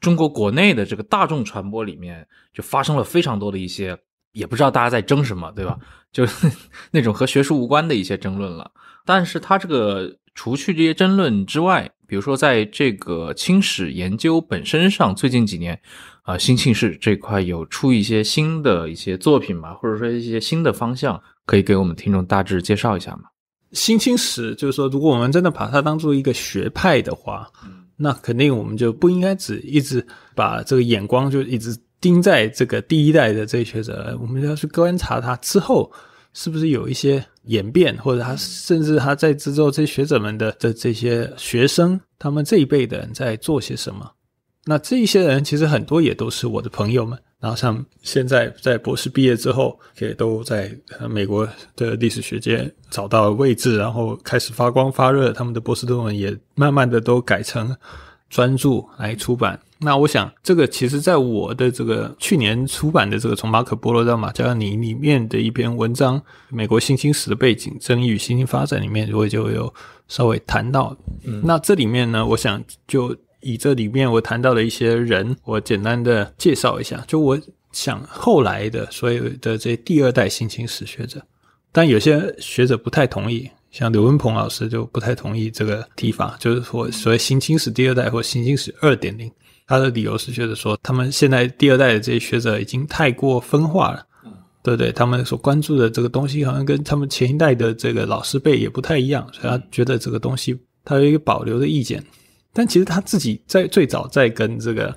中国国内的这个大众传播里面，就发生了非常多的一些，也不知道大家在争什么，对吧？就 (laughs) 那种和学术无关的一些争论了。但是它这个除去这些争论之外。比如说，在这个清史研究本身上，最近几年，啊，新庆史这块有出一些新的一些作品嘛，或者说一些新的方向，可以给我们听众大致介绍一下吗？新清史就是说，如果我们真的把它当做一个学派的话，那肯定我们就不应该只一直把这个眼光就一直盯在这个第一代的这些学者，我们要去观察他之后。是不是有一些演变，或者他甚至他在之后，这些学者们的的这些学生，他们这一辈的人在做些什么？那这一些人其实很多也都是我的朋友们。然后像现在在博士毕业之后，也都在美国的历史学界找到位置，然后开始发光发热。他们的波士顿文也慢慢的都改成专注来出版。那我想，这个其实在我的这个去年出版的这个《从马可波罗到马加尼》里面的一篇文章《美国新兴史的背景：争议与新兴发展》里面，我就有稍微谈到。那这里面呢，我想就以这里面我谈到的一些人，我简单的介绍一下。就我想后来的所有的这第二代新兴史学者，但有些学者不太同意，像刘文鹏老师就不太同意这个提法，就是说所谓新兴史第二代或新兴史二点零。他的理由是觉得说，他们现在第二代的这些学者已经太过分化了，对不对？他们所关注的这个东西，好像跟他们前一代的这个老师辈也不太一样，所以他觉得这个东西他有一个保留的意见。但其实他自己在最早在跟这个，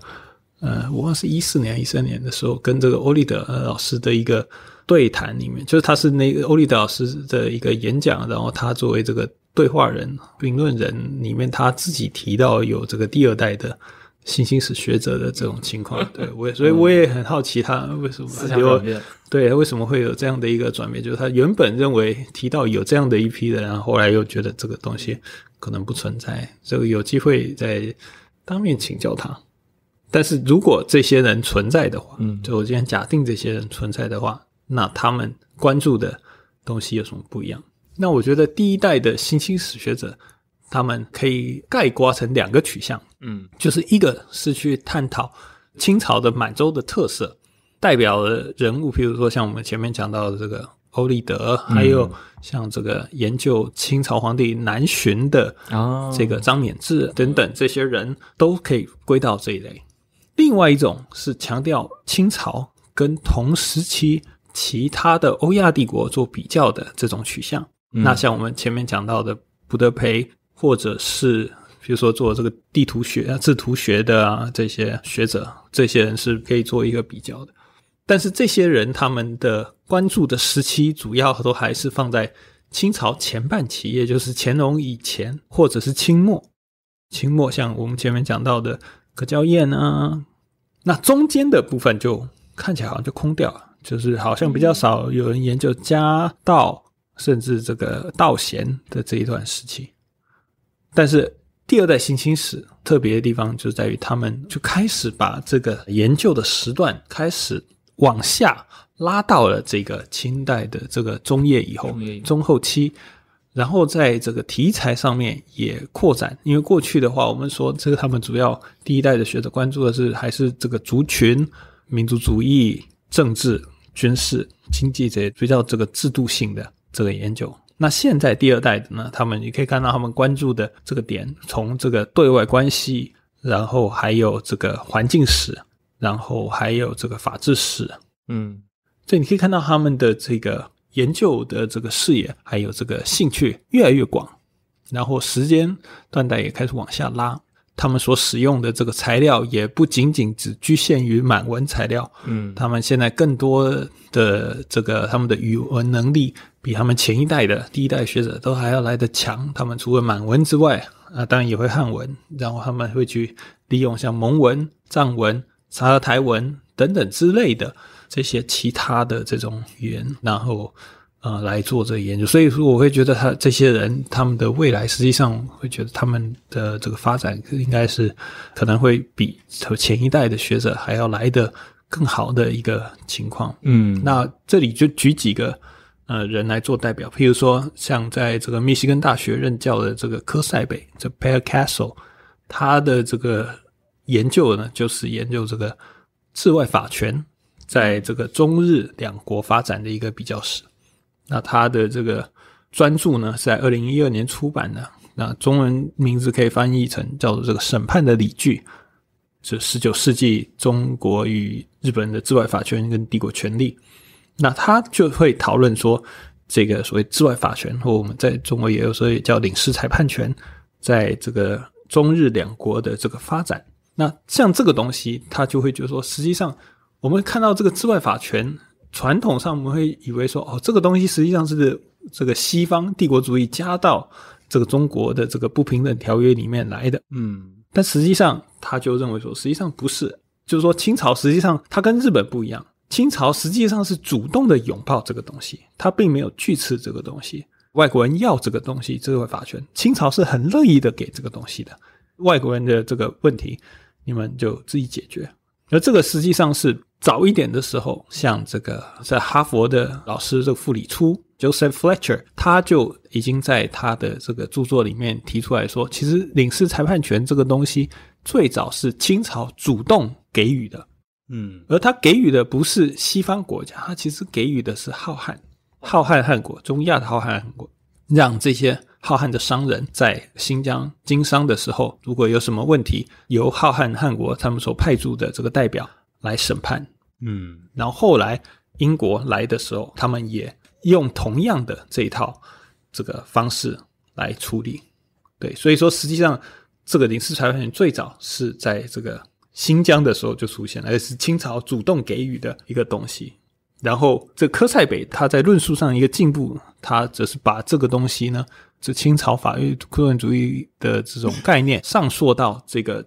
呃，我忘是一四年一三年的时候，跟这个欧立德老师的一个对谈里面，就是他是那个欧立德老师的一个演讲，然后他作为这个对话人、评论人里面，他自己提到有这个第二代的。新兴史学者的这种情况，(laughs) 对我，所以我也很好奇他为什么思想对，为什么会有这样的一个转变？就是他原本认为提到有这样的一批人，后来又觉得这个东西可能不存在，就有机会再当面请教他。但是如果这些人存在的话，嗯，就我今天假定这些人存在的话，那他们关注的东西有什么不一样？那我觉得第一代的新兴史学者，他们可以概括成两个取向。嗯，就是一个是去探讨清朝的满洲的特色代表的人物，比如说像我们前面讲到的这个欧立德，还有像这个研究清朝皇帝南巡的这个张勉志等等，这些人都可以归到这一类。另外一种是强调清朝跟同时期其他的欧亚帝国做比较的这种取向。那像我们前面讲到的布德培，或者是。比如说做这个地图学啊、制图学的啊，这些学者，这些人是可以做一个比较的。但是这些人他们的关注的时期，主要都还是放在清朝前半期，也就是乾隆以前，或者是清末。清末像我们前面讲到的葛娇燕啊，那中间的部分就看起来好像就空掉了，就是好像比较少有人研究家道，甚至这个道贤的这一段时期，但是。第二代新清史特别的地方就在于，他们就开始把这个研究的时段开始往下拉到了这个清代的这个中叶以后、中后期，然后在这个题材上面也扩展。因为过去的话，我们说这个他们主要第一代的学者关注的是还是这个族群、民族主义、政治、军事、经济这些比较这个制度性的这个研究。那现在第二代的呢，他们你可以看到他们关注的这个点，从这个对外关系，然后还有这个环境史，然后还有这个法治史，嗯，这你可以看到他们的这个研究的这个视野还有这个兴趣越来越广，然后时间段代也开始往下拉。他们所使用的这个材料也不仅仅只局限于满文材料，嗯，他们现在更多的这个他们的语文能力比他们前一代的第一代学者都还要来得强。他们除了满文之外，啊，当然也会汉文，然后他们会去利用像蒙文、藏文、沙拉台文等等之类的这些其他的这种语言，然后。呃，来做这个研究，所以说我会觉得他这些人他们的未来，实际上会觉得他们的这个发展应该是可能会比前一代的学者还要来的更好的一个情况。嗯，那这里就举几个呃人来做代表，譬如说像在这个密西根大学任教的这个科塞贝这 p a r Castle，他的这个研究呢，就是研究这个治外法权在这个中日两国发展的一个比较史。那他的这个专著呢，在二零一二年出版的，那中文名字可以翻译成叫做“这个审判的理据”，是十九世纪中国与日本的治外法权跟帝国权力。那他就会讨论说，这个所谓治外法权，或我们在中国也有所也叫领事裁判权，在这个中日两国的这个发展。那像这个东西，他就会觉得说，实际上我们看到这个治外法权。传统上我们会以为说，哦，这个东西实际上是这个西方帝国主义加到这个中国的这个不平等条约里面来的。嗯，但实际上他就认为说，实际上不是，就是说清朝实际上他跟日本不一样，清朝实际上是主动的拥抱这个东西，他并没有拒斥这个东西。外国人要这个东西，这个法权，清朝是很乐意的给这个东西的。外国人的这个问题，你们就自己解决。而这个实际上是。早一点的时候，像这个在哈佛的老师这个傅里初 Joseph Fletcher，他就已经在他的这个著作里面提出来说，其实领事裁判权这个东西最早是清朝主动给予的，嗯，而他给予的不是西方国家，他其实给予的是浩瀚浩瀚汉国中亚的浩瀚国，让这些浩瀚的商人在新疆经商的时候，如果有什么问题，由浩瀚汉国他们所派驻的这个代表来审判。嗯，然后后来英国来的时候，他们也用同样的这一套这个方式来处理，对，所以说实际上这个临时裁判权最早是在这个新疆的时候就出现了，而是清朝主动给予的一个东西。然后这科塞北他在论述上一个进步，他则是把这个东西呢，这清朝法律个人主义的这种概念上溯到这个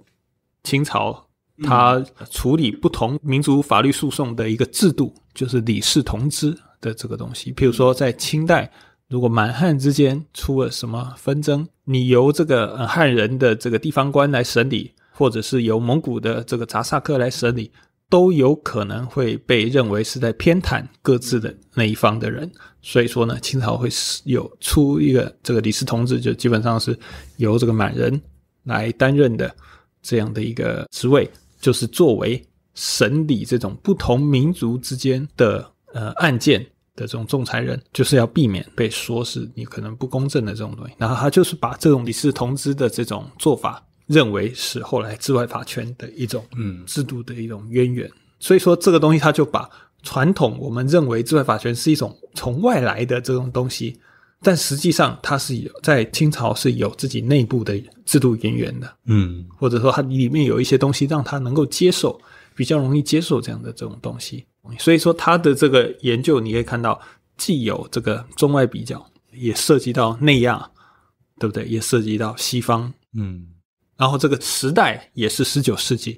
清朝。他处理不同民族法律诉讼的一个制度，就是理事同知的这个东西。比如说，在清代，如果满汉之间出了什么纷争，你由这个汉人的这个地方官来审理，或者是由蒙古的这个札萨克来审理，都有可能会被认为是在偏袒各自的那一方的人。所以说呢，清朝会有出一个这个理事同知，就基本上是由这个满人来担任的这样的一个职位。就是作为审理这种不同民族之间的呃案件的这种仲裁人，就是要避免被说是你可能不公正的这种东西。然后他就是把这种理事同知的这种做法，认为是后来治外法权的一种嗯制度的一种渊源。所以说这个东西，他就把传统我们认为治外法权是一种从外来的这种东西。但实际上它是有在清朝是有自己内部的制度渊源的，嗯，或者说它里面有一些东西让他能够接受，比较容易接受这样的这种东西。所以说他的这个研究，你可以看到既有这个中外比较，也涉及到内亚，对不对？也涉及到西方，嗯。然后这个时代也是十九世纪，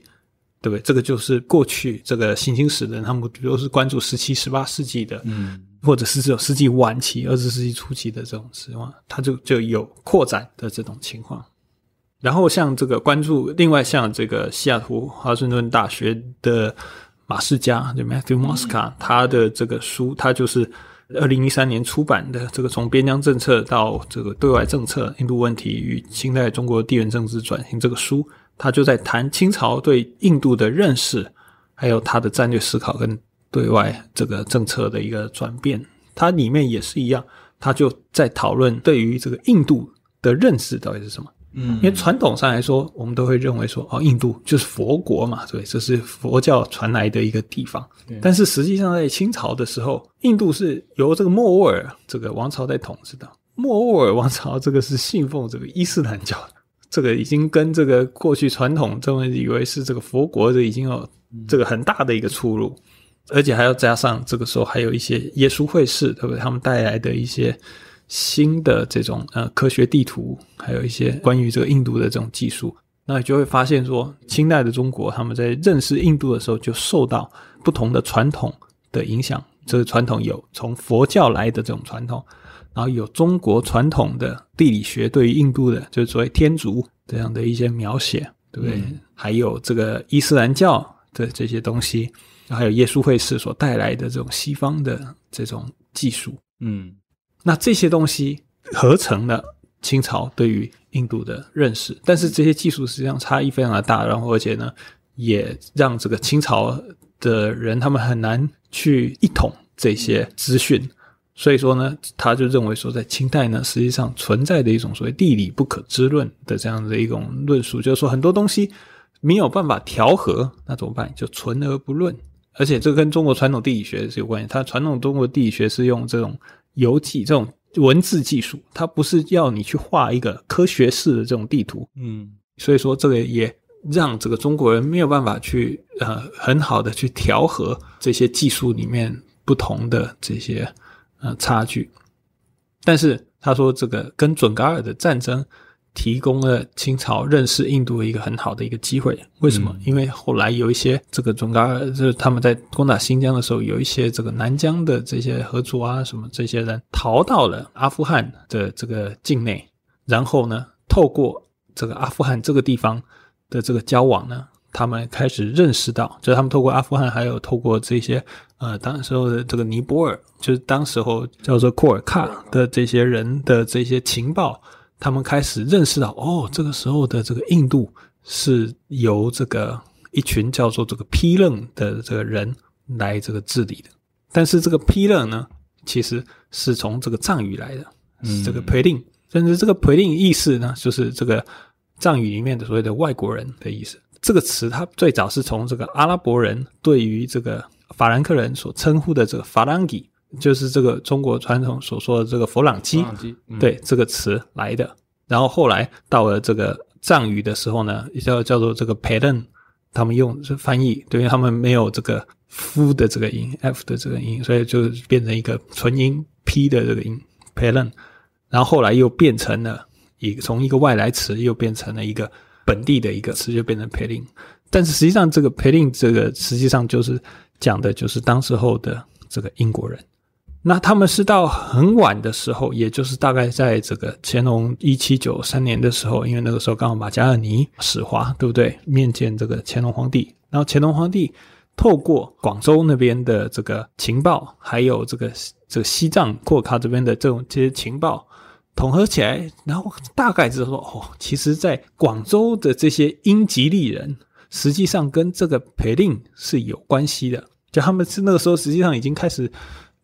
对不对？这个就是过去这个新星史的人他们都是关注十七、十八世纪的，嗯。或者是只有世纪晚期、二十世纪初期的这种时况，它就就有扩展的这种情况。然后像这个关注，另外像这个西雅图华盛顿大学的马世家，对，Matthew Mosca） 他的这个书，他就是二零一三年出版的这个《从边疆政策到这个对外政策：印度问题与清代中国地缘政治转型》这个书，他就在谈清朝对印度的认识，还有他的战略思考跟。对外这个政策的一个转变，它里面也是一样，它就在讨论对于这个印度的认识到底是什么？嗯，因为传统上来说，我们都会认为说，哦，印度就是佛国嘛，对，这是佛教传来的一个地方。但是实际上，在清朝的时候，印度是由这个莫卧尔这个王朝在统治的。莫卧尔王朝这个是信奉这个伊斯兰教，这个已经跟这个过去传统这么以为是这个佛国，这已经有这个很大的一个出入。而且还要加上这个时候还有一些耶稣会士，对不对？他们带来的一些新的这种呃科学地图，还有一些关于这个印度的这种技术，那就会发现说，清代的中国他们在认识印度的时候，就受到不同的传统的影响。这个传统有从佛教来的这种传统，然后有中国传统的地理学对于印度的，就是所谓天竺这样的一些描写，对不对？还有这个伊斯兰教的这些东西。还有耶稣会士所带来的这种西方的这种技术，嗯，那这些东西合成了清朝对于印度的认识，但是这些技术实际上差异非常的大，然后而且呢，也让这个清朝的人他们很难去一统这些资讯，所以说呢，他就认为说，在清代呢，实际上存在的一种所谓地理不可知论的这样的一种论述，就是说很多东西没有办法调和，那怎么办？就存而不论。而且这跟中国传统地理学是有关系。它传统中国地理学是用这种游记、这种文字技术，它不是要你去画一个科学式的这种地图。嗯，所以说这个也让这个中国人没有办法去呃很好的去调和这些技术里面不同的这些呃差距。但是他说这个跟准噶尔的战争。提供了清朝认识印度的一个很好的一个机会。为什么？因为后来有一些这个准噶尔，就是他们在攻打新疆的时候，有一些这个南疆的这些合族啊什么这些人逃到了阿富汗的这个境内，然后呢，透过这个阿富汗这个地方的这个交往呢，他们开始认识到，就是他们透过阿富汗，还有透过这些呃当时候的这个尼泊尔，就是当时候叫做库尔喀的这些人的这些情报。他们开始认识到，哦，这个时候的这个印度是由这个一群叫做这个“批楞的这个人来这个治理的。但是这个“批楞呢，其实是从这个藏语来的，是这个“培令”。但是这个“培令”意思呢，就是这个藏语里面的所谓的“外国人”的意思。这个词它最早是从这个阿拉伯人对于这个法兰克人所称呼的这个“法兰吉”。就是这个中国传统所说的这个佛朗机，对这个词来的。然后后来到了这个藏语的时候呢，叫叫做这个 paten，他们用翻译，对于他们没有这个 f 的这个音，f 的这个音，所以就变成一个纯音 p 的这个音 paten。然后后来又变成了，从一个外来词又变成了一个本地的一个词，就变成 paten。但是实际上这个 paten 这个实际上就是讲的就是当时候的这个英国人。那他们是到很晚的时候，也就是大概在这个乾隆一七九三年的时候，因为那个时候刚好马加尔尼使华，对不对？面见这个乾隆皇帝，然后乾隆皇帝透过广州那边的这个情报，还有这个这个西藏廓卡这边的这种这些情报统合起来，然后大概就是说，哦，其实在广州的这些英吉利人，实际上跟这个培令是有关系的，就他们是那个时候实际上已经开始。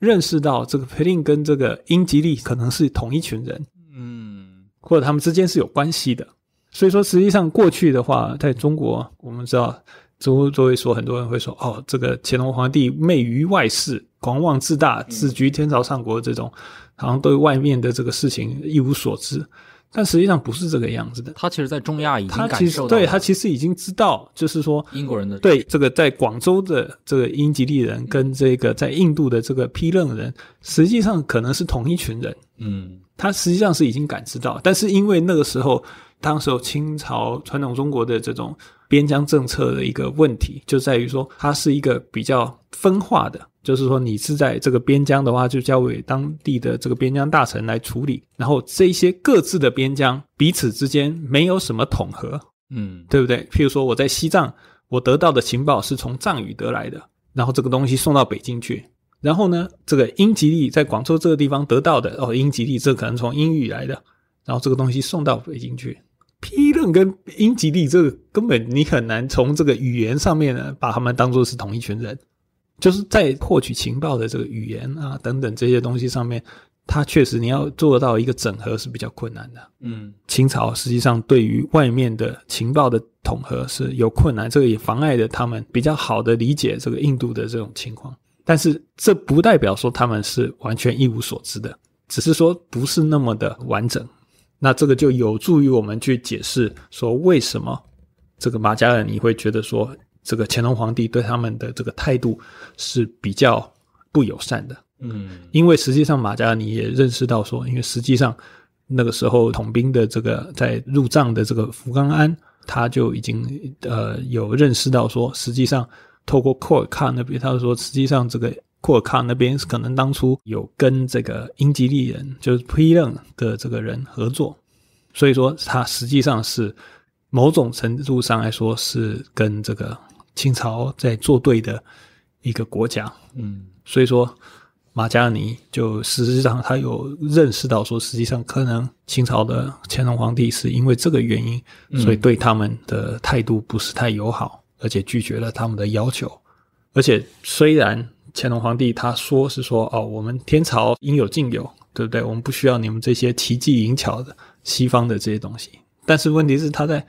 认识到这个培林跟这个英吉利可能是同一群人，嗯，或者他们之间是有关系的。所以说，实际上过去的话，在中国，我们知道，周周围说，很多人会说，哦，这个乾隆皇帝媚于外事，狂妄自大，自居天朝上国，这种好像对外面的这个事情一无所知。但实际上不是这个样子的。他其实，在中亚已经感受到，对他其实已经知道，就是说英国人的对这个在广州的这个英吉利人跟这个在印度的这个批楞人，实际上可能是同一群人。嗯，他实际上是已经感知到，但是因为那个时候，当时候清朝传统中国的这种。边疆政策的一个问题就在于说，它是一个比较分化的，就是说你是在这个边疆的话，就交给当地的这个边疆大臣来处理。然后这些各自的边疆彼此之间没有什么统合，嗯，对不对？譬如说我在西藏，我得到的情报是从藏语得来的，然后这个东西送到北京去。然后呢，这个英吉利在广州这个地方得到的，哦，英吉利这可能从英语来的，然后这个东西送到北京去。批论跟英吉利，这个根本你很难从这个语言上面呢，把他们当做是同一群人。就是在获取情报的这个语言啊等等这些东西上面，它确实你要做到一个整合是比较困难的。嗯，清朝实际上对于外面的情报的统合是有困难，这个也妨碍了他们比较好的理解这个印度的这种情况。但是这不代表说他们是完全一无所知的，只是说不是那么的完整。那这个就有助于我们去解释说，为什么这个马加尔你会觉得说，这个乾隆皇帝对他们的这个态度是比较不友善的。嗯，因为实际上马加尔你也认识到说，因为实际上那个时候统兵的这个在入藏的这个福冈安，他就已经呃有认识到说，实际上透过科尔看那边，他说实际上这个。库尔喀那边可能当初有跟这个英吉利人，就是皮楞的这个人合作，所以说他实际上是某种程度上来说是跟这个清朝在作对的一个国家。嗯，所以说马加尼就实际上他有认识到说，实际上可能清朝的乾隆皇帝是因为这个原因，所以对他们的态度不是太友好，而且拒绝了他们的要求，而且虽然。乾隆皇帝他说是说哦，我们天朝应有尽有，对不对？我们不需要你们这些奇技淫巧的西方的这些东西。但是问题是，他在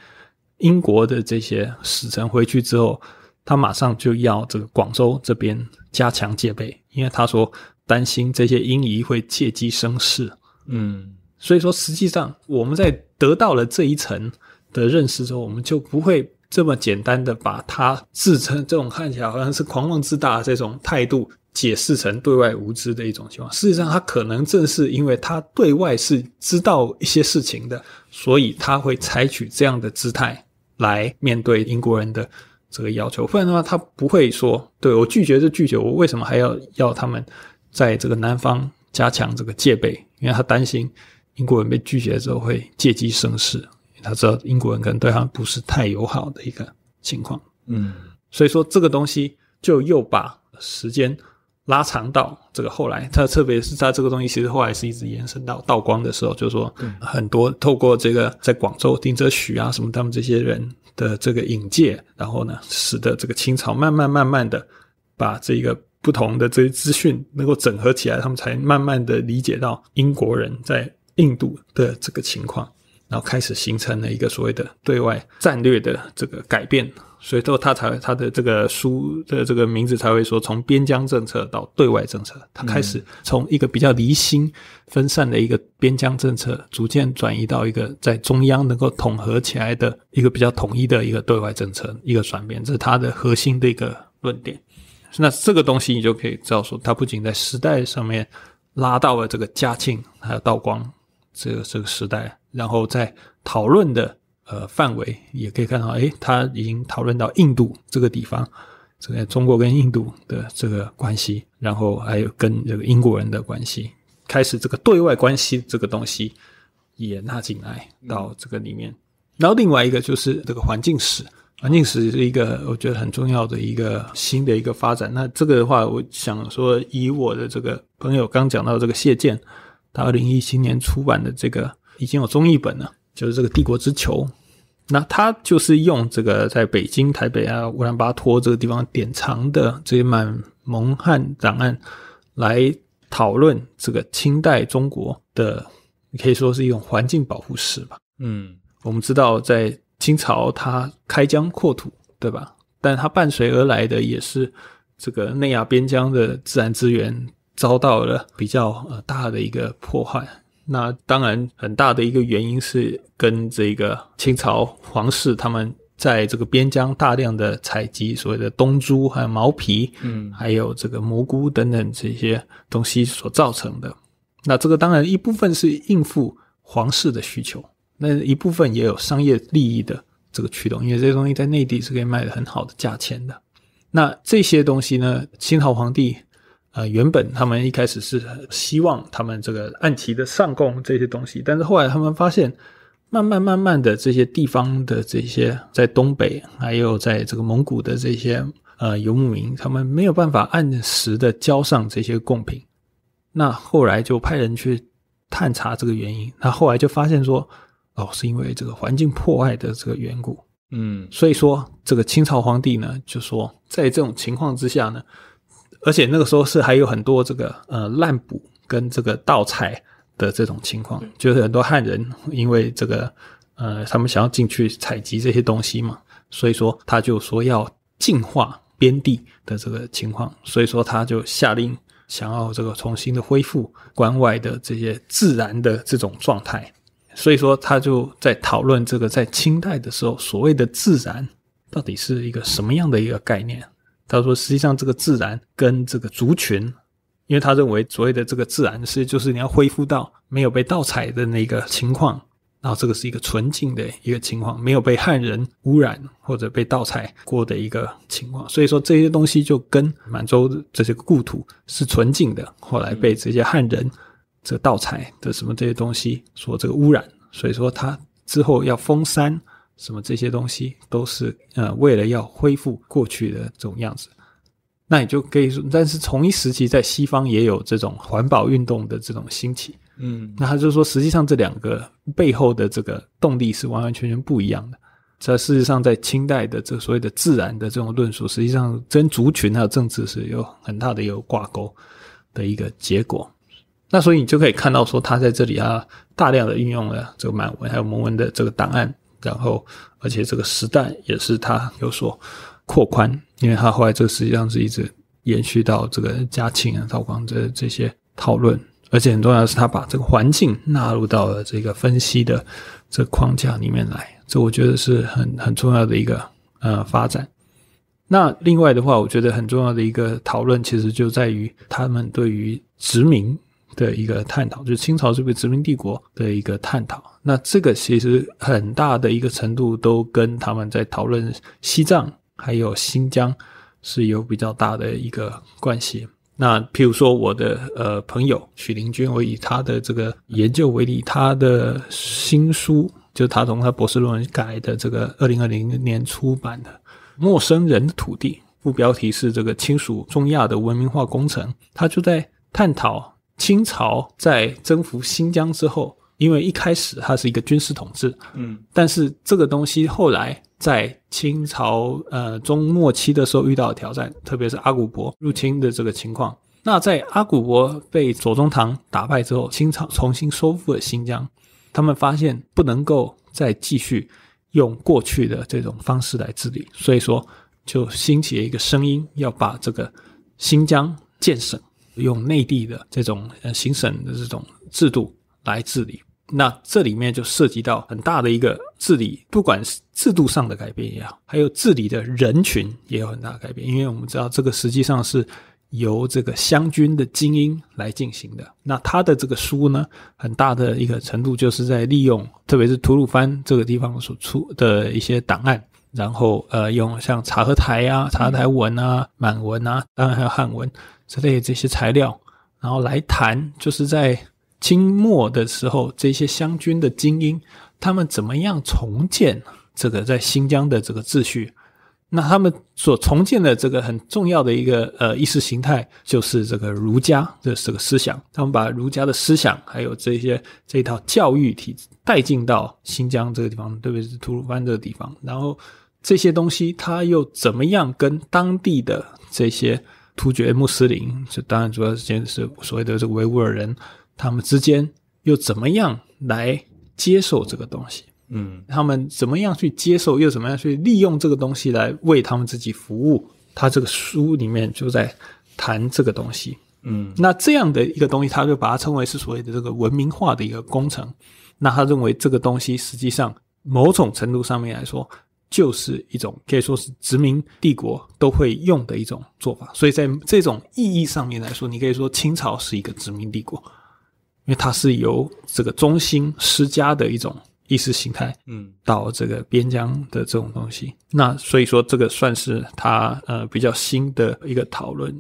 英国的这些使臣回去之后，他马上就要这个广州这边加强戒备，因为他说担心这些英夷会借机生事。嗯，所以说实际上我们在得到了这一层的认识之后，我们就不会。这么简单的把他自称这种看起来好像是狂妄自大的这种态度解释成对外无知的一种情况，事实上他可能正是因为他对外是知道一些事情的，所以他会采取这样的姿态来面对英国人的这个要求，不然的话他不会说对我拒绝就拒绝，我为什么还要要他们在这个南方加强这个戒备？因为他担心英国人被拒绝之后会借机生事。他知道英国人可能对他不是太友好的一个情况，嗯，所以说这个东西就又把时间拉长到这个后来，他特别是他这个东西其实后来是一直延伸到道光的时候，就是说很多透过这个在广州丁泽许啊什么他们这些人的这个引介，然后呢，使得这个清朝慢慢慢慢的把这个不同的这些资讯能够整合起来，他们才慢慢的理解到英国人在印度的这个情况。然后开始形成了一个所谓的对外战略的这个改变，所以说他才他的这个书的这个名字才会说从边疆政策到对外政策，他开始从一个比较离心分散的一个边疆政策，逐渐转移到一个在中央能够统合起来的一个比较统一的一个对外政策一个转变，这是他的核心的一个论点。那这个东西你就可以知道说，他不仅在时代上面拉到了这个嘉庆还有道光这个这个时代。然后在讨论的呃范围，也可以看到，诶，他已经讨论到印度这个地方，这个中国跟印度的这个关系，然后还有跟这个英国人的关系，开始这个对外关系这个东西也纳进来到这个里面。然后另外一个就是这个环境史，环境史是一个我觉得很重要的一个新的一个发展。那这个的话，我想说，以我的这个朋友刚讲到这个谢剑，他二零一七年出版的这个。已经有中译本了，就是这个《帝国之球》，那他就是用这个在北京、台北啊、乌兰巴托这个地方典藏的这些满蒙汉档案，来讨论这个清代中国的，可以说是一种环境保护史吧。嗯，我们知道在清朝它开疆扩土，对吧？但它伴随而来的也是这个内亚边疆的自然资源遭到了比较呃大的一个破坏。那当然，很大的一个原因是跟这个清朝皇室他们在这个边疆大量的采集所谓的东珠还有毛皮，嗯，还有这个蘑菇等等这些东西所造成的。那这个当然一部分是应付皇室的需求，那一部分也有商业利益的这个驱动，因为这些东西在内地是可以卖的很好的价钱的。那这些东西呢，清朝皇帝。呃，原本他们一开始是希望他们这个按期的上供这些东西，但是后来他们发现，慢慢慢慢的，这些地方的这些在东北还有在这个蒙古的这些呃游牧民，他们没有办法按时的交上这些贡品。那后来就派人去探查这个原因，那后来就发现说，哦，是因为这个环境破坏的这个缘故。嗯，所以说这个清朝皇帝呢，就说在这种情况之下呢。而且那个时候是还有很多这个呃滥捕跟这个盗采的这种情况，就是很多汉人因为这个呃他们想要进去采集这些东西嘛，所以说他就说要净化边地的这个情况，所以说他就下令想要这个重新的恢复关外的这些自然的这种状态，所以说他就在讨论这个在清代的时候所谓的自然到底是一个什么样的一个概念。他说：“实际上，这个自然跟这个族群，因为他认为所谓的这个自然，是就是你要恢复到没有被盗采的那个情况，然后这个是一个纯净的一个情况，没有被汉人污染或者被盗采过的一个情况。所以说这些东西就跟满洲这些故土是纯净的，后来被这些汉人这盗采的什么这些东西所这个污染，所以说他之后要封山。”什么这些东西都是呃，为了要恢复过去的这种样子，那你就可以说，但是同一时期在西方也有这种环保运动的这种兴起，嗯，那他就说，实际上这两个背后的这个动力是完完全全不一样的。在事实上，在清代的这所谓的自然的这种论述，实际上跟族群还有政治是有很大的一个挂钩的一个结果。那所以你就可以看到说，他在这里啊，大量的运用了这个满文还有蒙文的这个档案。然后，而且这个时代也是它有所扩宽，因为它后来这实际上是一直延续到这个嘉庆啊、道光这这些讨论。而且很重要的是，他把这个环境纳入到了这个分析的这框架里面来，这我觉得是很很重要的一个呃发展。那另外的话，我觉得很重要的一个讨论，其实就在于他们对于殖民。的一个探讨，就是清朝这个殖民帝国的一个探讨。那这个其实很大的一个程度都跟他们在讨论西藏还有新疆是有比较大的一个关系。那譬如说我的呃朋友许林军，我以他的这个研究为例，他的新书就他从他博士论文改的这个二零二零年出版的《陌生人的土地》，副标题是这个亲属中亚的文明化工程，他就在探讨。清朝在征服新疆之后，因为一开始它是一个军事统治，嗯，但是这个东西后来在清朝呃中末期的时候遇到挑战，特别是阿古柏入侵的这个情况。那在阿古柏被左宗棠打败之后，清朝重新收复了新疆，他们发现不能够再继续用过去的这种方式来治理，所以说就兴起了一个声音，要把这个新疆建省。用内地的这种呃行省的这种制度来治理，那这里面就涉及到很大的一个治理，不管是制度上的改变也好，还有治理的人群也有很大改变。因为我们知道，这个实际上是由这个湘军的精英来进行的。那他的这个书呢，很大的一个程度就是在利用，特别是吐鲁番这个地方所出的一些档案。然后，呃，用像茶和台啊、茶台文啊、满文啊，当然还有汉文之类这些材料，然后来谈，就是在清末的时候，这些湘军的精英，他们怎么样重建这个在新疆的这个秩序？那他们所重建的这个很重要的一个呃意识形态，就是这个儒家的这个思想。他们把儒家的思想，还有这些这一套教育体制带进到新疆这个地方，特别是吐鲁番这个地方，然后。这些东西，他又怎么样跟当地的这些突厥穆斯林，这当然主要之间是所谓的这维吾尔人，他们之间又怎么样来接受这个东西？嗯，他们怎么样去接受，又怎么样去利用这个东西来为他们自己服务？他这个书里面就在谈这个东西。嗯，那这样的一个东西，他就把它称为是所谓的这个文明化的一个工程。那他认为这个东西实际上某种程度上面来说。就是一种可以说是殖民帝国都会用的一种做法，所以在这种意义上面来说，你可以说清朝是一个殖民帝国，因为它是由这个中心施加的一种意识形态，嗯，到这个边疆的这种东西。那所以说，这个算是它呃比较新的一个讨论。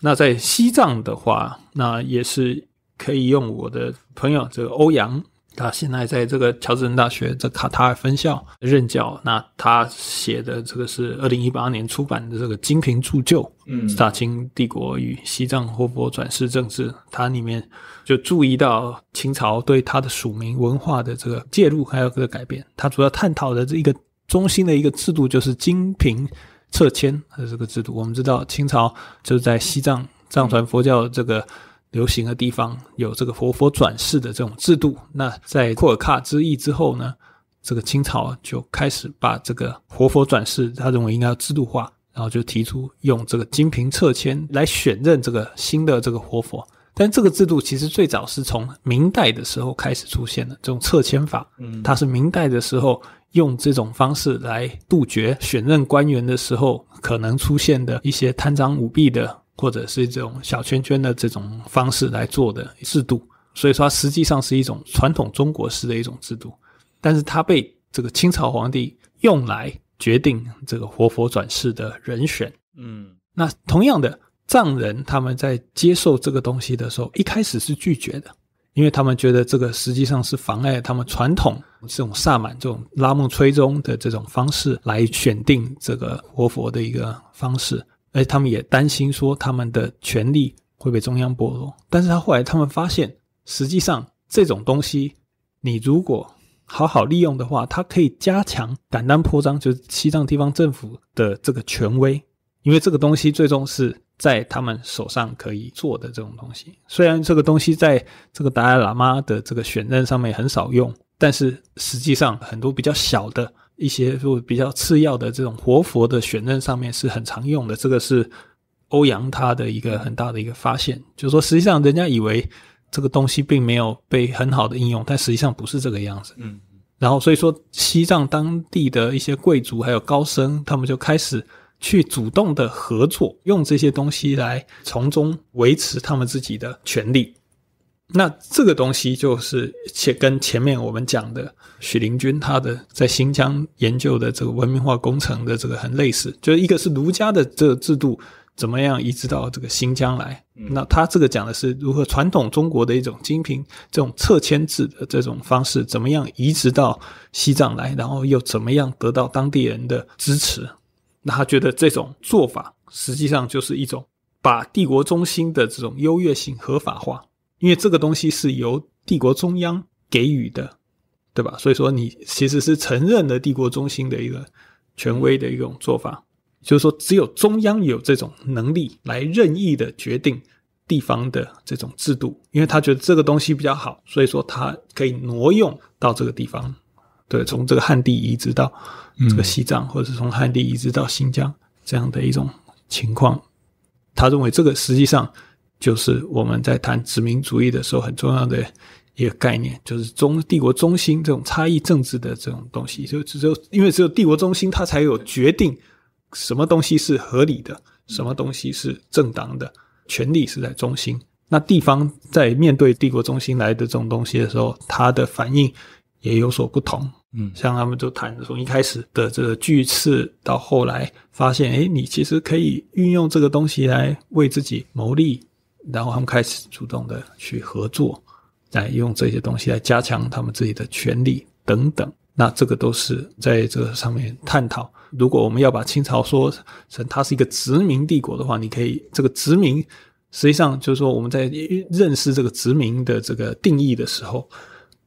那在西藏的话，那也是可以用我的朋友这个欧阳。他现在在这个乔治城大学的卡塔尔分校任教。那他写的这个是二零一八年出版的这个《金瓶铸就》，嗯，大清帝国与西藏活佛转世政治。它里面就注意到清朝对他的署名文化的这个介入还有个改变。他主要探讨的这一个中心的一个制度就是金瓶撤迁的这个制度。我们知道清朝就是在西藏藏传佛教这个。流行的地方有这个活佛转世的这种制度。那在库尔喀之役之后呢，这个清朝就开始把这个活佛转世，他认为应该要制度化，然后就提出用这个金瓶撤迁来选任这个新的这个活佛。但这个制度其实最早是从明代的时候开始出现的，这种撤迁法，它是明代的时候用这种方式来杜绝选任官员的时候可能出现的一些贪赃舞弊的。或者是这种小圈圈的这种方式来做的制度，所以说它实际上是一种传统中国式的一种制度，但是它被这个清朝皇帝用来决定这个活佛转世的人选。嗯，那同样的藏人他们在接受这个东西的时候，一开始是拒绝的，因为他们觉得这个实际上是妨碍他们传统这种萨满这种拉梦吹宗的这种方式来选定这个活佛的一个方式。而且他们也担心说他们的权利会被中央剥夺，但是他后来他们发现，实际上这种东西，你如果好好利用的话，它可以加强胆丹扩张，就是西藏地方政府的这个权威，因为这个东西最终是在他们手上可以做的这种东西。虽然这个东西在这个达赖喇嘛的这个选任上面很少用，但是实际上很多比较小的。一些就比较次要的这种活佛的选任上面是很常用的，这个是欧阳他的一个很大的一个发现，就是说实际上人家以为这个东西并没有被很好的应用，但实际上不是这个样子。嗯，然后所以说西藏当地的一些贵族还有高僧，他们就开始去主动的合作，用这些东西来从中维持他们自己的权利。那这个东西就是，且跟前面我们讲的许灵均他的在新疆研究的这个文明化工程的这个很类似，就是一个是儒家的这个制度怎么样移植到这个新疆来，那他这个讲的是如何传统中国的一种精品这种侧迁制的这种方式怎么样移植到西藏来，然后又怎么样得到当地人的支持？那他觉得这种做法实际上就是一种把帝国中心的这种优越性合法化。因为这个东西是由帝国中央给予的，对吧？所以说你其实是承认了帝国中心的一个权威的一种做法，就是说只有中央有这种能力来任意的决定地方的这种制度，因为他觉得这个东西比较好，所以说他可以挪用到这个地方，对，从这个汉地移植到这个西藏，或者是从汉地移植到新疆这样的一种情况，他认为这个实际上。就是我们在谈殖民主义的时候，很重要的一个概念，就是中帝国中心这种差异政治的这种东西，就只有因为只有帝国中心，它才有决定什么东西是合理的，什么东西是正当的，权力是在中心。那地方在面对帝国中心来的这种东西的时候，它的反应也有所不同。嗯，像他们就谈从一开始的这个拒斥，到后来发现，哎，你其实可以运用这个东西来为自己谋利。然后他们开始主动的去合作，来用这些东西来加强他们自己的权利等等。那这个都是在这个上面探讨。如果我们要把清朝说成它是一个殖民帝国的话，你可以这个殖民实际上就是说我们在认识这个殖民的这个定义的时候。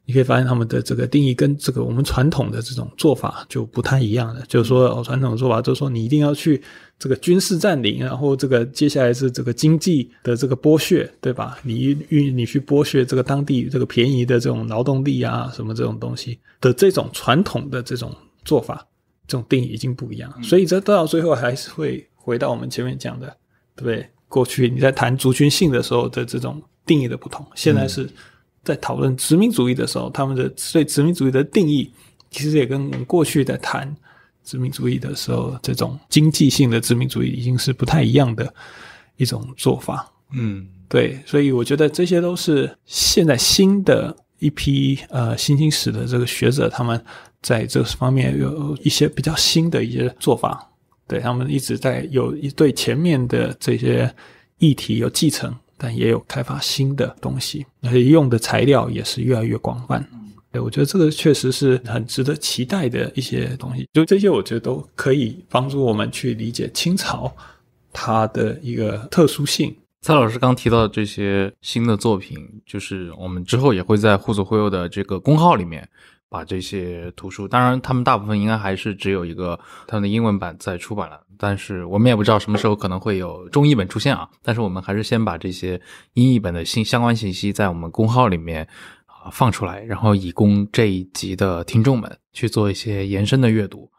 你可以发现他们的这个定义跟这个我们传统的这种做法就不太一样了。就是说，传统做法就是说，你一定要去这个军事占领，然后这个接下来是这个经济的这个剥削，对吧？你运你去剥削这个当地这个便宜的这种劳动力啊，什么这种东西的这种传统的这种做法，这种定义已经不一样。所以这到最后还是会回到我们前面讲的，对不对？过去你在谈族群性的时候的这种定义的不同，现在是。在讨论殖民主义的时候，他们的对殖民主义的定义，其实也跟我们过去在谈殖民主义的时候，这种经济性的殖民主义已经是不太一样的一种做法。嗯，对，所以我觉得这些都是现在新的一批呃新兴史的这个学者，他们在这方面有一些比较新的一些做法。对他们一直在有一对前面的这些议题有继承。但也有开发新的东西，而且用的材料也是越来越广泛。对，我觉得这个确实是很值得期待的一些东西。就这些，我觉得都可以帮助我们去理解清朝它的一个特殊性。蔡老师刚提到的这些新的作品，就是我们之后也会在“互左互右”的这个公号里面。把这些图书，当然，他们大部分应该还是只有一个他们的英文版在出版了，但是我们也不知道什么时候可能会有中译本出现啊。但是我们还是先把这些英译本的新相关信息在我们公号里面啊放出来，然后以供这一集的听众们去做一些延伸的阅读。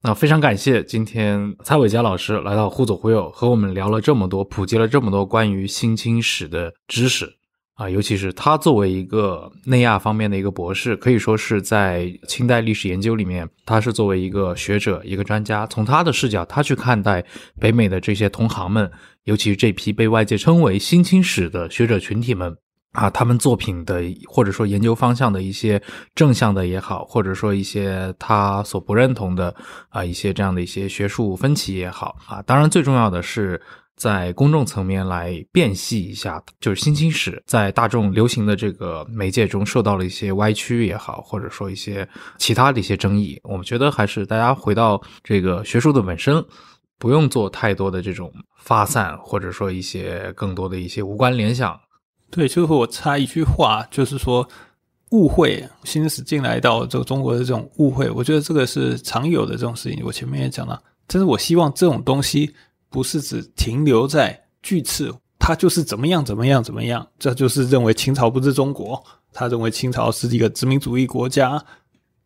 那非常感谢今天蔡伟佳老师来到互左互右和我们聊了这么多，普及了这么多关于新清史的知识。啊，尤其是他作为一个内亚方面的一个博士，可以说是在清代历史研究里面，他是作为一个学者、一个专家，从他的视角，他去看待北美的这些同行们，尤其是这批被外界称为“新清史”的学者群体们啊，他们作品的或者说研究方向的一些正向的也好，或者说一些他所不认同的啊，一些这样的一些学术分歧也好啊，当然最重要的是。在公众层面来辨析一下，就是新清史在大众流行的这个媒介中受到了一些歪曲也好，或者说一些其他的一些争议，我们觉得还是大家回到这个学术的本身，不用做太多的这种发散，或者说一些更多的一些无关联想。对，就是我插一句话，就是说误会新史进来到这个中国的这种误会，我觉得这个是常有的这种事情。我前面也讲了，但是我希望这种东西。不是指停留在巨刺，他就是怎么样怎么样怎么样，这就是认为清朝不是中国，他认为清朝是一个殖民主义国家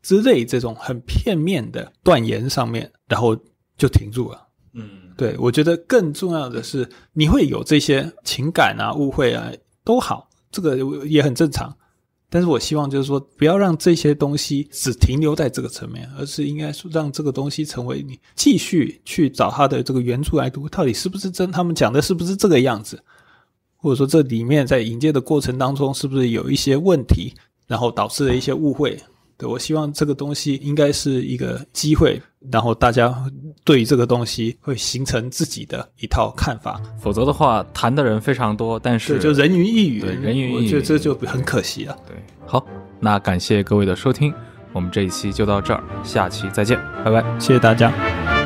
之类这种很片面的断言上面，然后就停住了。嗯，对我觉得更重要的是，你会有这些情感啊、误会啊，都好，这个也很正常。但是我希望就是说，不要让这些东西只停留在这个层面，而是应该让这个东西成为你继续去找它的这个原著来读，到底是不是真，他们讲的是不是这个样子，或者说这里面在引荐的过程当中是不是有一些问题，然后导致了一些误会。对，我希望这个东西应该是一个机会，然后大家对这个东西会形成自己的一套看法，否则的话，谈的人非常多，但是就人云亦云，对人云亦云，我觉得这就很可惜了。对，好，那感谢各位的收听，我们这一期就到这儿，下期再见，拜拜，谢谢大家。